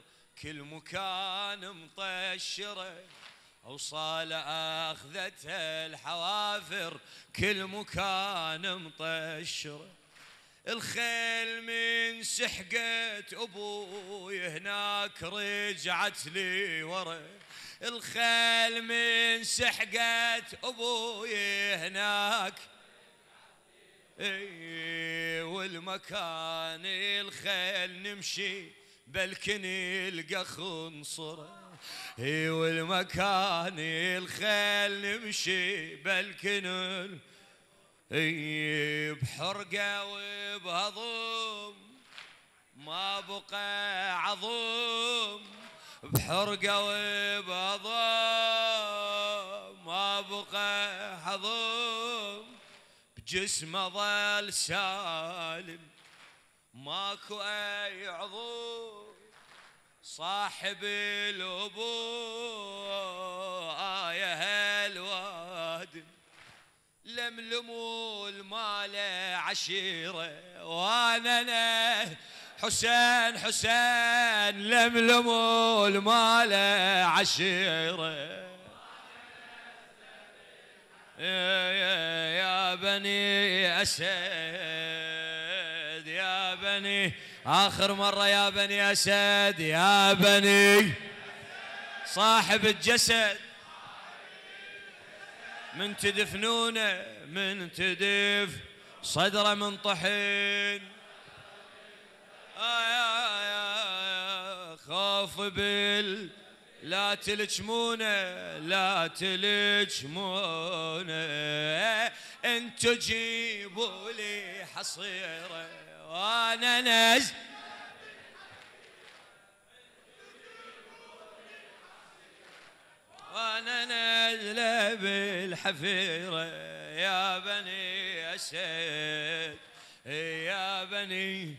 كل مكان مطشره وصالة أخذتها الحوافر كل مكان مطشرة الخيل من سحقت أبوي هناك رجعت لي ورا الخيل من سحقت أبوي هناك اي والمكان الخيل نمشي بلكن نلقى خنصره اي والمكان الخيل نمشي بلكن اي بحرقه وبهضم ما بقى عظم بحرقه وبهضم ما بقى عظم جسمه ظل سالم ماكو اي عضو صاحب الابو يا هالواد لملموا المال عشيره وانا حسين حسين لملموا المال عشيره يا بني أسد يا بني آخر مرة يا بني أسد يا بني صاحب الجسد من تدفنونه من تدف صدره من طحين آه يا يا يا خاف بال لا تلجمونه لا تلجمونه انت جيبوا لي حصيره وانا نز وانا نزل بالحفيره يا بني اسد يا بني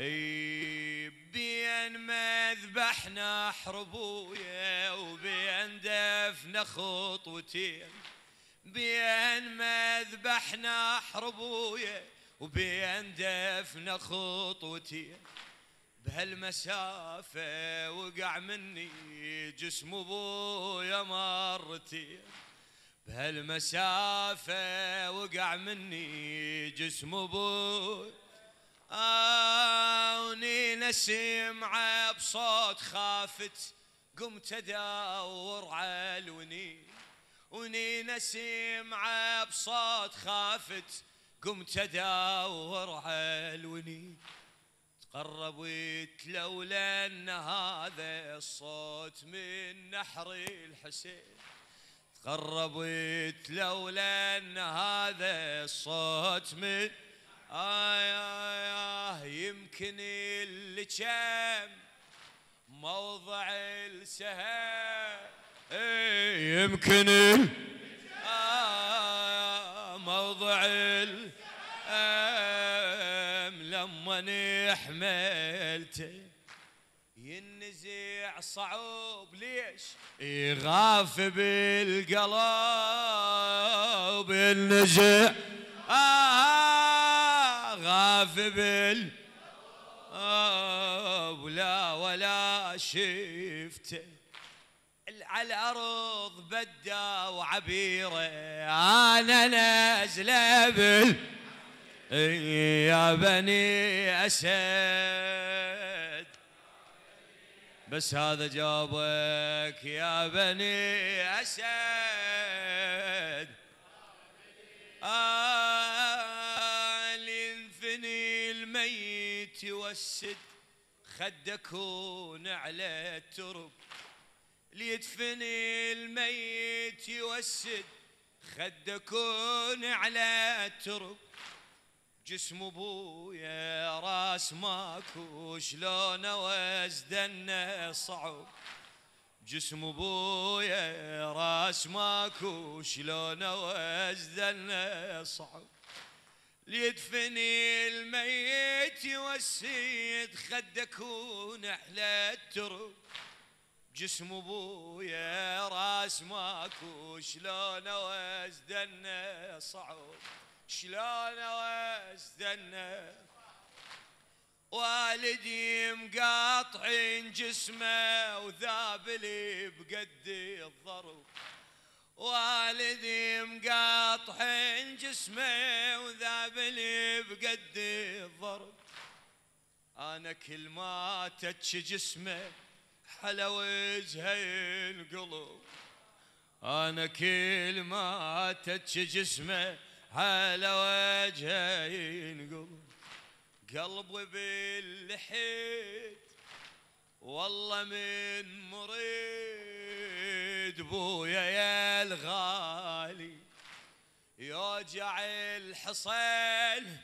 أسد بين مذبحنا حربوية وبين دفن خطوتين بين مذبحنا حربوية وبين دفن خطوتين بهالمسافة وقع مني جسم ابويا مرتين بهالمسافة وقع مني جسم ابويا آوني سمعة بصوت خافت قمت أدور على وني ونينا سمعة بصوت خافت قمت أدور على الوني تقربت لولا أن هذا الصوت من نحر الحسين تقربت لولا أن هذا الصوت من آي آي آه يمكن اللي كان موضع السهم إيه يمكن آه موضع السهام لما نحملته ينزع صعوب ليش يغاف بالقلب ينزع آه طاف بال ولا ولا شفته على الارض بدا وعبيره انا نازله بال يا بني اسد بس هذا جوابك يا بني اسد آه الميت يوسد خدك كون الترب ليدفن الميت يوسد خدك كون الترب جسم ابويا راس ماكو شلون وزدنا صعب جسم ابويا راس ماكو شلون وزدنا صعب ليدفن الميت والسيد خدك ونحلى الترب جسم ابويا راس ماكو شلون اوزدنا صعب شلون اوزدنا والدي مقاطعين جسمه وذابلي بقد الضرب والدي مقاطح جسمي وذابلي بقد الضرب انا كل ما تتش جسمه حلوي وجهه القلب انا كل ما تتش جسمه على وجهه ينقلب قلبي باللحيت والله من مريض ولد بويا يا الغالي يوجع الحصين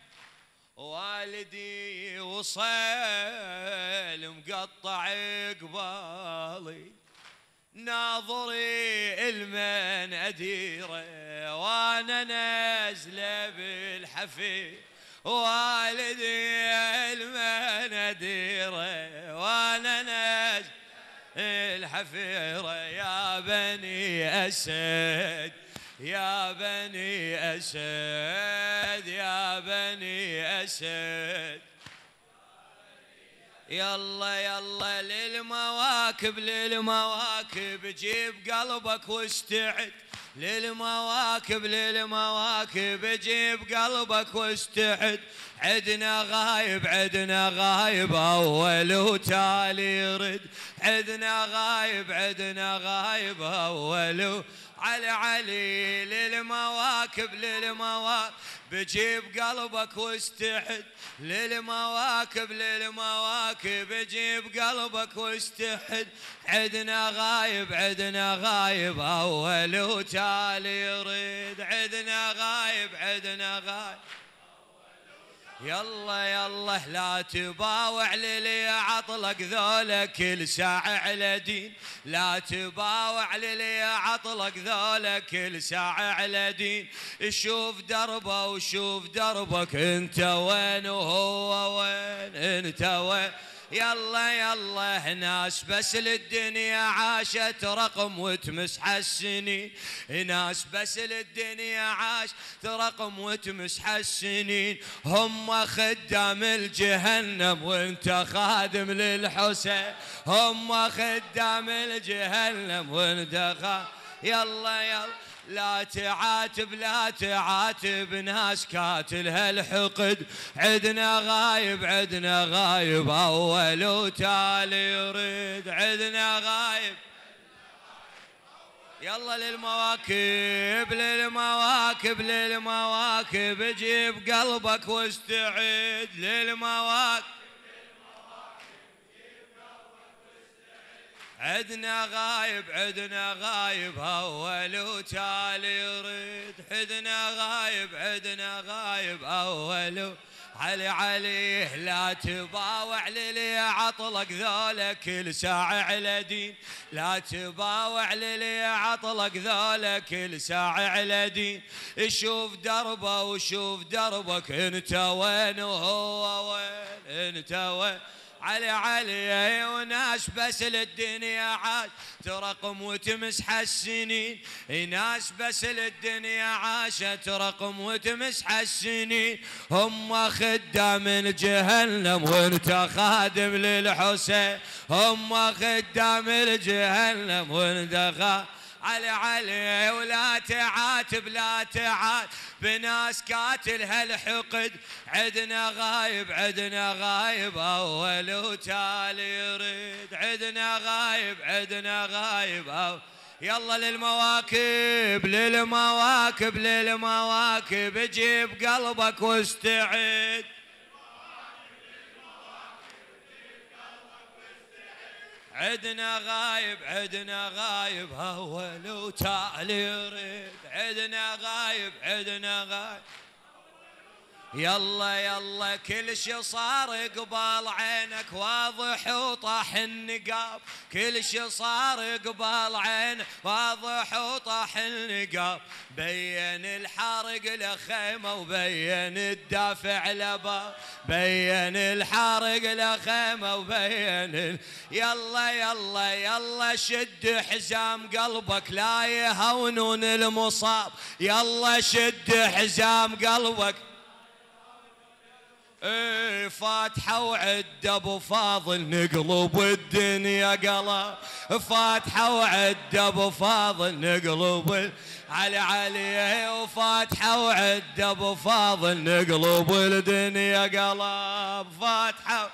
والدي وصيل مقطع قبالي ناظري المن أديره وانا نازله بالحفي والدي المن أديره وانا نازله الحفيرة يا بني أسد يا بني أسد يا بني أسد يلا يلا للمواكب للمواكب جيب قلبك واستعد للمواكب للمواكب جيب قلبك واستعد عدنا غايب عدنا غايب اول وتالي رد عدنا غايب عدنا غايب اول على علي للمواكب للمواكب بجيب قلبك واستحد للمواكب للمواكب بجيب قلبك واستحد عدنا غايب عدنا غايب اول وتالي يريد عدنا غايب عدنا غايب يلا يلا لا تباوع للي عطلك ذولا كل ساعة على دين لا تباوع للي عطلك ذولا كل ساعة على دين شوف دربه وشوف دربك انت وين وهو وين انت وين يلا يلا ناس بس للدنيا عاشت رقم وتمسح السنين ناس بس للدنيا عاشت رقم وتمسح السنين هم خدام الجهنم وانت خادم للحسين هم خدام الجهنم وانت خادم يلا يلا لا تعاتب لا تعاتب ناس كاتلها الحقد عدنا غايب عدنا غايب اول وتالي يريد عدنا غايب يلا للمواكب للمواكب للمواكب جيب قلبك واستعد للمواكب عدنا غايب عدنا غايب اول وتالي يريد عدنا غايب عدنا غايب اول علي عليه لا تباوع للي عطلك ذولا كل ساعة على دين لا تباوع للي عطلك ذولا كل ساعة على دين شوف دربه وشوف دربك انت وين وهو وين انت وين علي علي وناس بس للدنيا عاش ترقم وتمسح السنين ناس بس للدنيا عاشت رقم وتمسح السنين هم خدام الجهنم وانت خادم للحسين هم خدام الجهنم وانت خادم علي علي ولا تعاتب لا تعاتب بناس قاتل هالحقد عدنا غايب عدنا غايب اول وتالي يريد عدنا غايب عدنا غايب أو يلا للمواكب للمواكب للمواكب جيب قلبك واستعد عدنا غايب عدنا غايب هو لو تالي ريد عدنا غايب عدنا غايب يلا يلا كل شي صار قبال عينك واضح وطاح النقاب كل شي صار قبال عينك واضح وطاح النقاب بين الحارق لخيمة وبين الدافع لباب بين الحارق لخيمة وبين ال... يلا يلا يلا شد حزام قلبك لا يهونون المصاب يلا شد حزام قلبك اي فاتحة وعدة ابو فاضل نقلب الدنيا قلب فاتحة وعدة ابو فاضل نقلب علي علي وفاتحة وعدة ابو فاضل نقلب الدنيا قلب فاتحة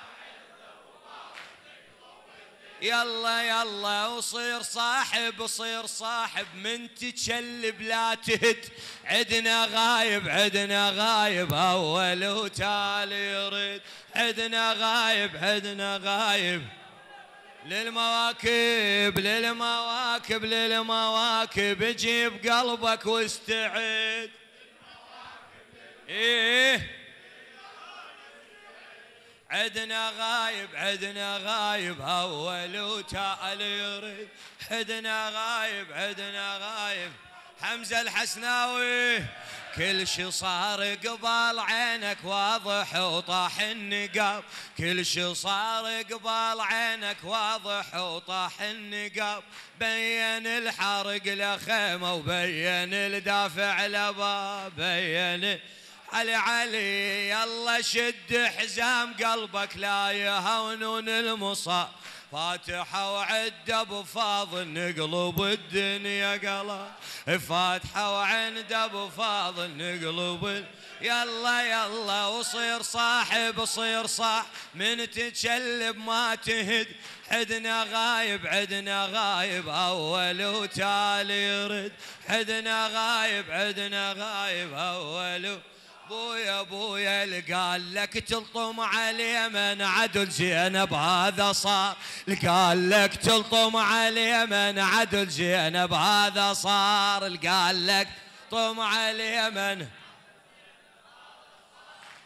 يلا يلا وصير صاحب صير صاحب من تشلب لا تهد عدنا غايب عدنا غايب اول وتالي يرد عدنا غايب عدنا غايب للمواكب للمواكب للمواكب جيب قلبك واستعد للمواكب ايه عدنا غايب عدنا غايب اول وتال يريد عدنا غايب عدنا غايب حمزه الحسناوي كل شي صار قبال عينك واضح وطاح النقاب كل شي صار قبال عينك واضح وطاح النقاب بين الحرق لخيمه وبين الدافع لباب بين علي علي يلا شد حزام قلبك لا يهونون المصاب فاتحة وعدة بفاضل نقلب الدنيا قلا فاتحة وعدة بفاضل نقلب يلا يلا وصير صاحب صير صاح من تتشلب ما تهد حدنا غايب عدنا غايب أول وتالي يرد حدنا غايب عدنا غايب أول ابويا ابويا قال لك تلطم علي من عدل زينب هذا صار قال لك تلطم علي من عدل زينب هذا صار قال لك طم علي من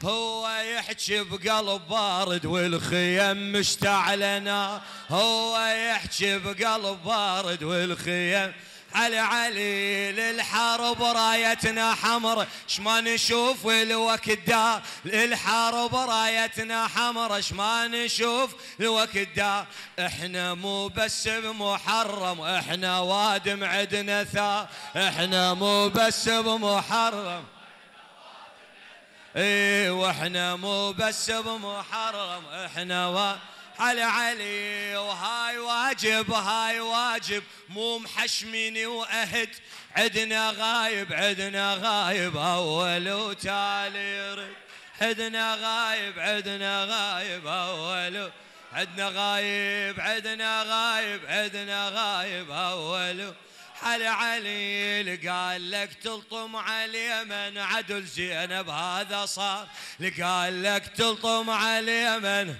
هو يحكي بقلب بارد والخيم مشتعلنا هو يحكي بقلب بارد والخيم علي علي للحرب رايتنا حمر ما نشوف الوقت دار للحرب رايتنا حمر ما نشوف الوقت دار احنا مو بس بمحرم احنا وادم عدنا ثار احنا مو بس بمحرم ايه واحنا مو بس بمحرم احنا وادم هل علي وهاي واجب هاي واجب مو محشمني واهد عدنا غايب عدنا غايب اول وتالي رد عدنا غايب عدنا غايب اول عدنا غايب عدنا غايب عدنا غايب اول حل علي قال لك تلطم علي من عدل زينب هذا صار قال لك تلطم علي من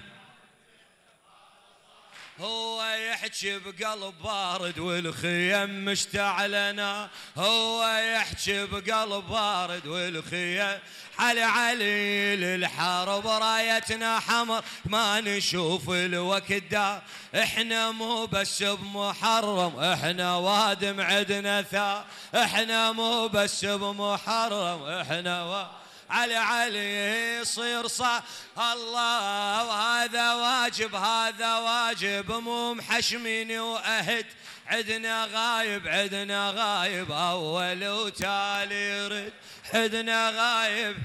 هو يحكي بقلب بارد والخيم مشتعلنا هو يحكي بقلب بارد والخيم حل علي للحرب رايتنا حمر ما نشوف الوقت دار احنا مو بس بمحرم احنا وادم عدنا ثار احنا مو بس بمحرم احنا وادم علي علي يصير صا الله وهذا واجب هذا واجب مو محشمني وأهد عدنا غايب عدنا غايب أول وتالي رد عدنا غايب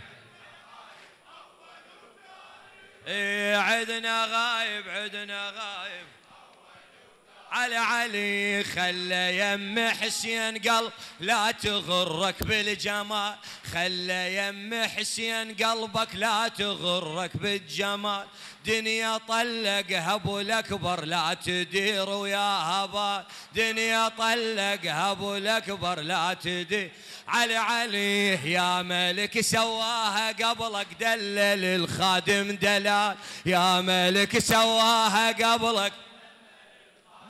إيه عدنا غايب عدنا غايب على علي خلى يم حسين قلب لا تغرك بالجمال خلى يم حسين قلبك لا تغرك بالجمال دنيا طلقها ابو الاكبر لا تدير ويا هبال دنيا طلقها ابو الاكبر لا تدير علي علي يا ملك سواها قبلك دلل الخادم دلال يا ملك سواها قبلك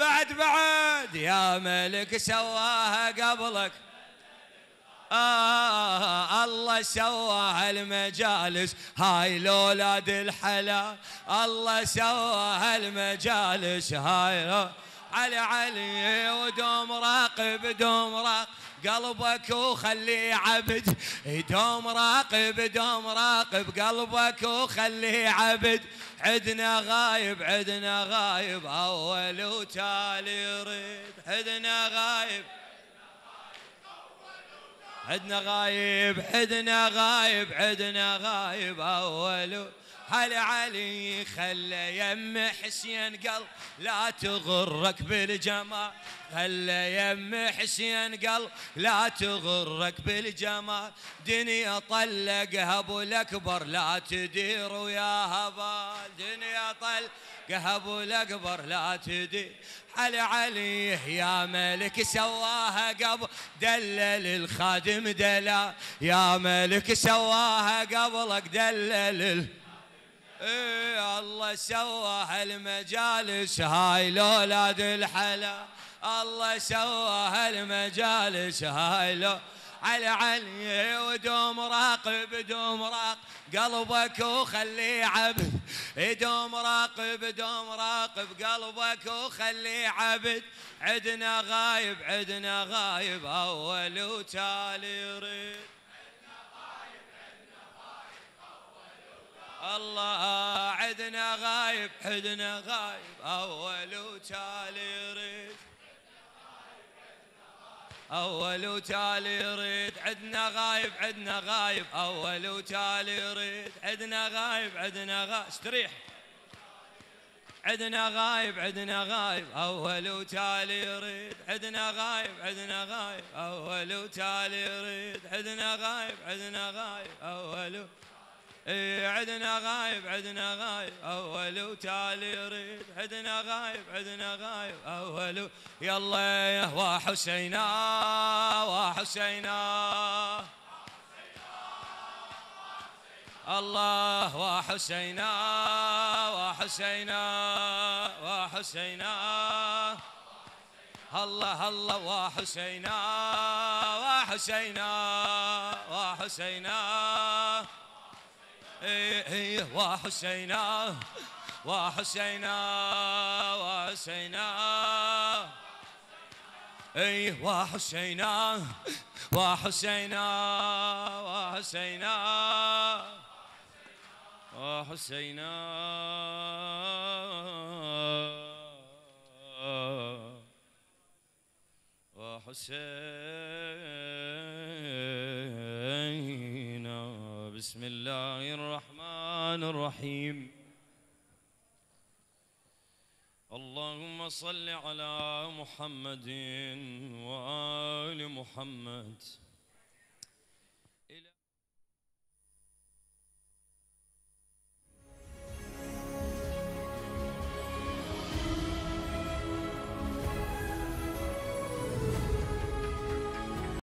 بعد بعد يا ملك سواها قبلك آه الله سواها المجالس هاي لولاد الحلا الله سواها المجالس هاي علي علي ودوم راقب دوم راقب قلبك وخليه عبد دوم راقب دوم راقب قلبك وخليه عبد عدنا غايب عدنا غايب أول وتالي يريد عدنا غايب عدنا غايب عدنا غايب عدنا غايب أول وتالي هل خلى يم حسين قل لا تغرك بالجمال خلى يم حسين قل لا تغرك بالجمال دنيا طلقها ابو الاكبر لا تدير ويا هبال دنيا طلقها ابو الاكبر لا تدير علي عليه يا ملك سواها قبل دلل الخادم دلا يا ملك سواها قبلك دلل إيه الله سوى هالمجالس هاي لولاد الحلا الله سوى هالمجالس هاي لو على علي ودوم راقب دوم راق قلبك وخليه عبد دوم راقب دوم راقب قلبك وخليه عبد عدنا غايب عدنا غايب اول وتالي يريد الله عدنا غايب حدنا غايب أول وتالي يريد أول وتالي يريد عدنا غايب عدنا غايب أول وتالي يريد عدنا غايب عدنا غايب استريح عدنا غايب عدنا غايب أول وتالي يريد عدنا غايب عدنا غايب أول وتالي يريد عدنا غايب عدنا غايب أول إيه عدنا غايب عدنا غايب اول وتالي يريد عدنا غايب عدنا غايب اول يلا يا وحسينا وحسينا الله وحسينا وحسينا وحسينا الله الله وحسينا وحسينا وحسينا, وحسينا وحسينا إيه، وحسينا وحسينا اي وحسينا وحسينا وحسينا وحسينا وحسينا بسم الله الرحمن الرحيم اللهم صل على محمد وآل محمد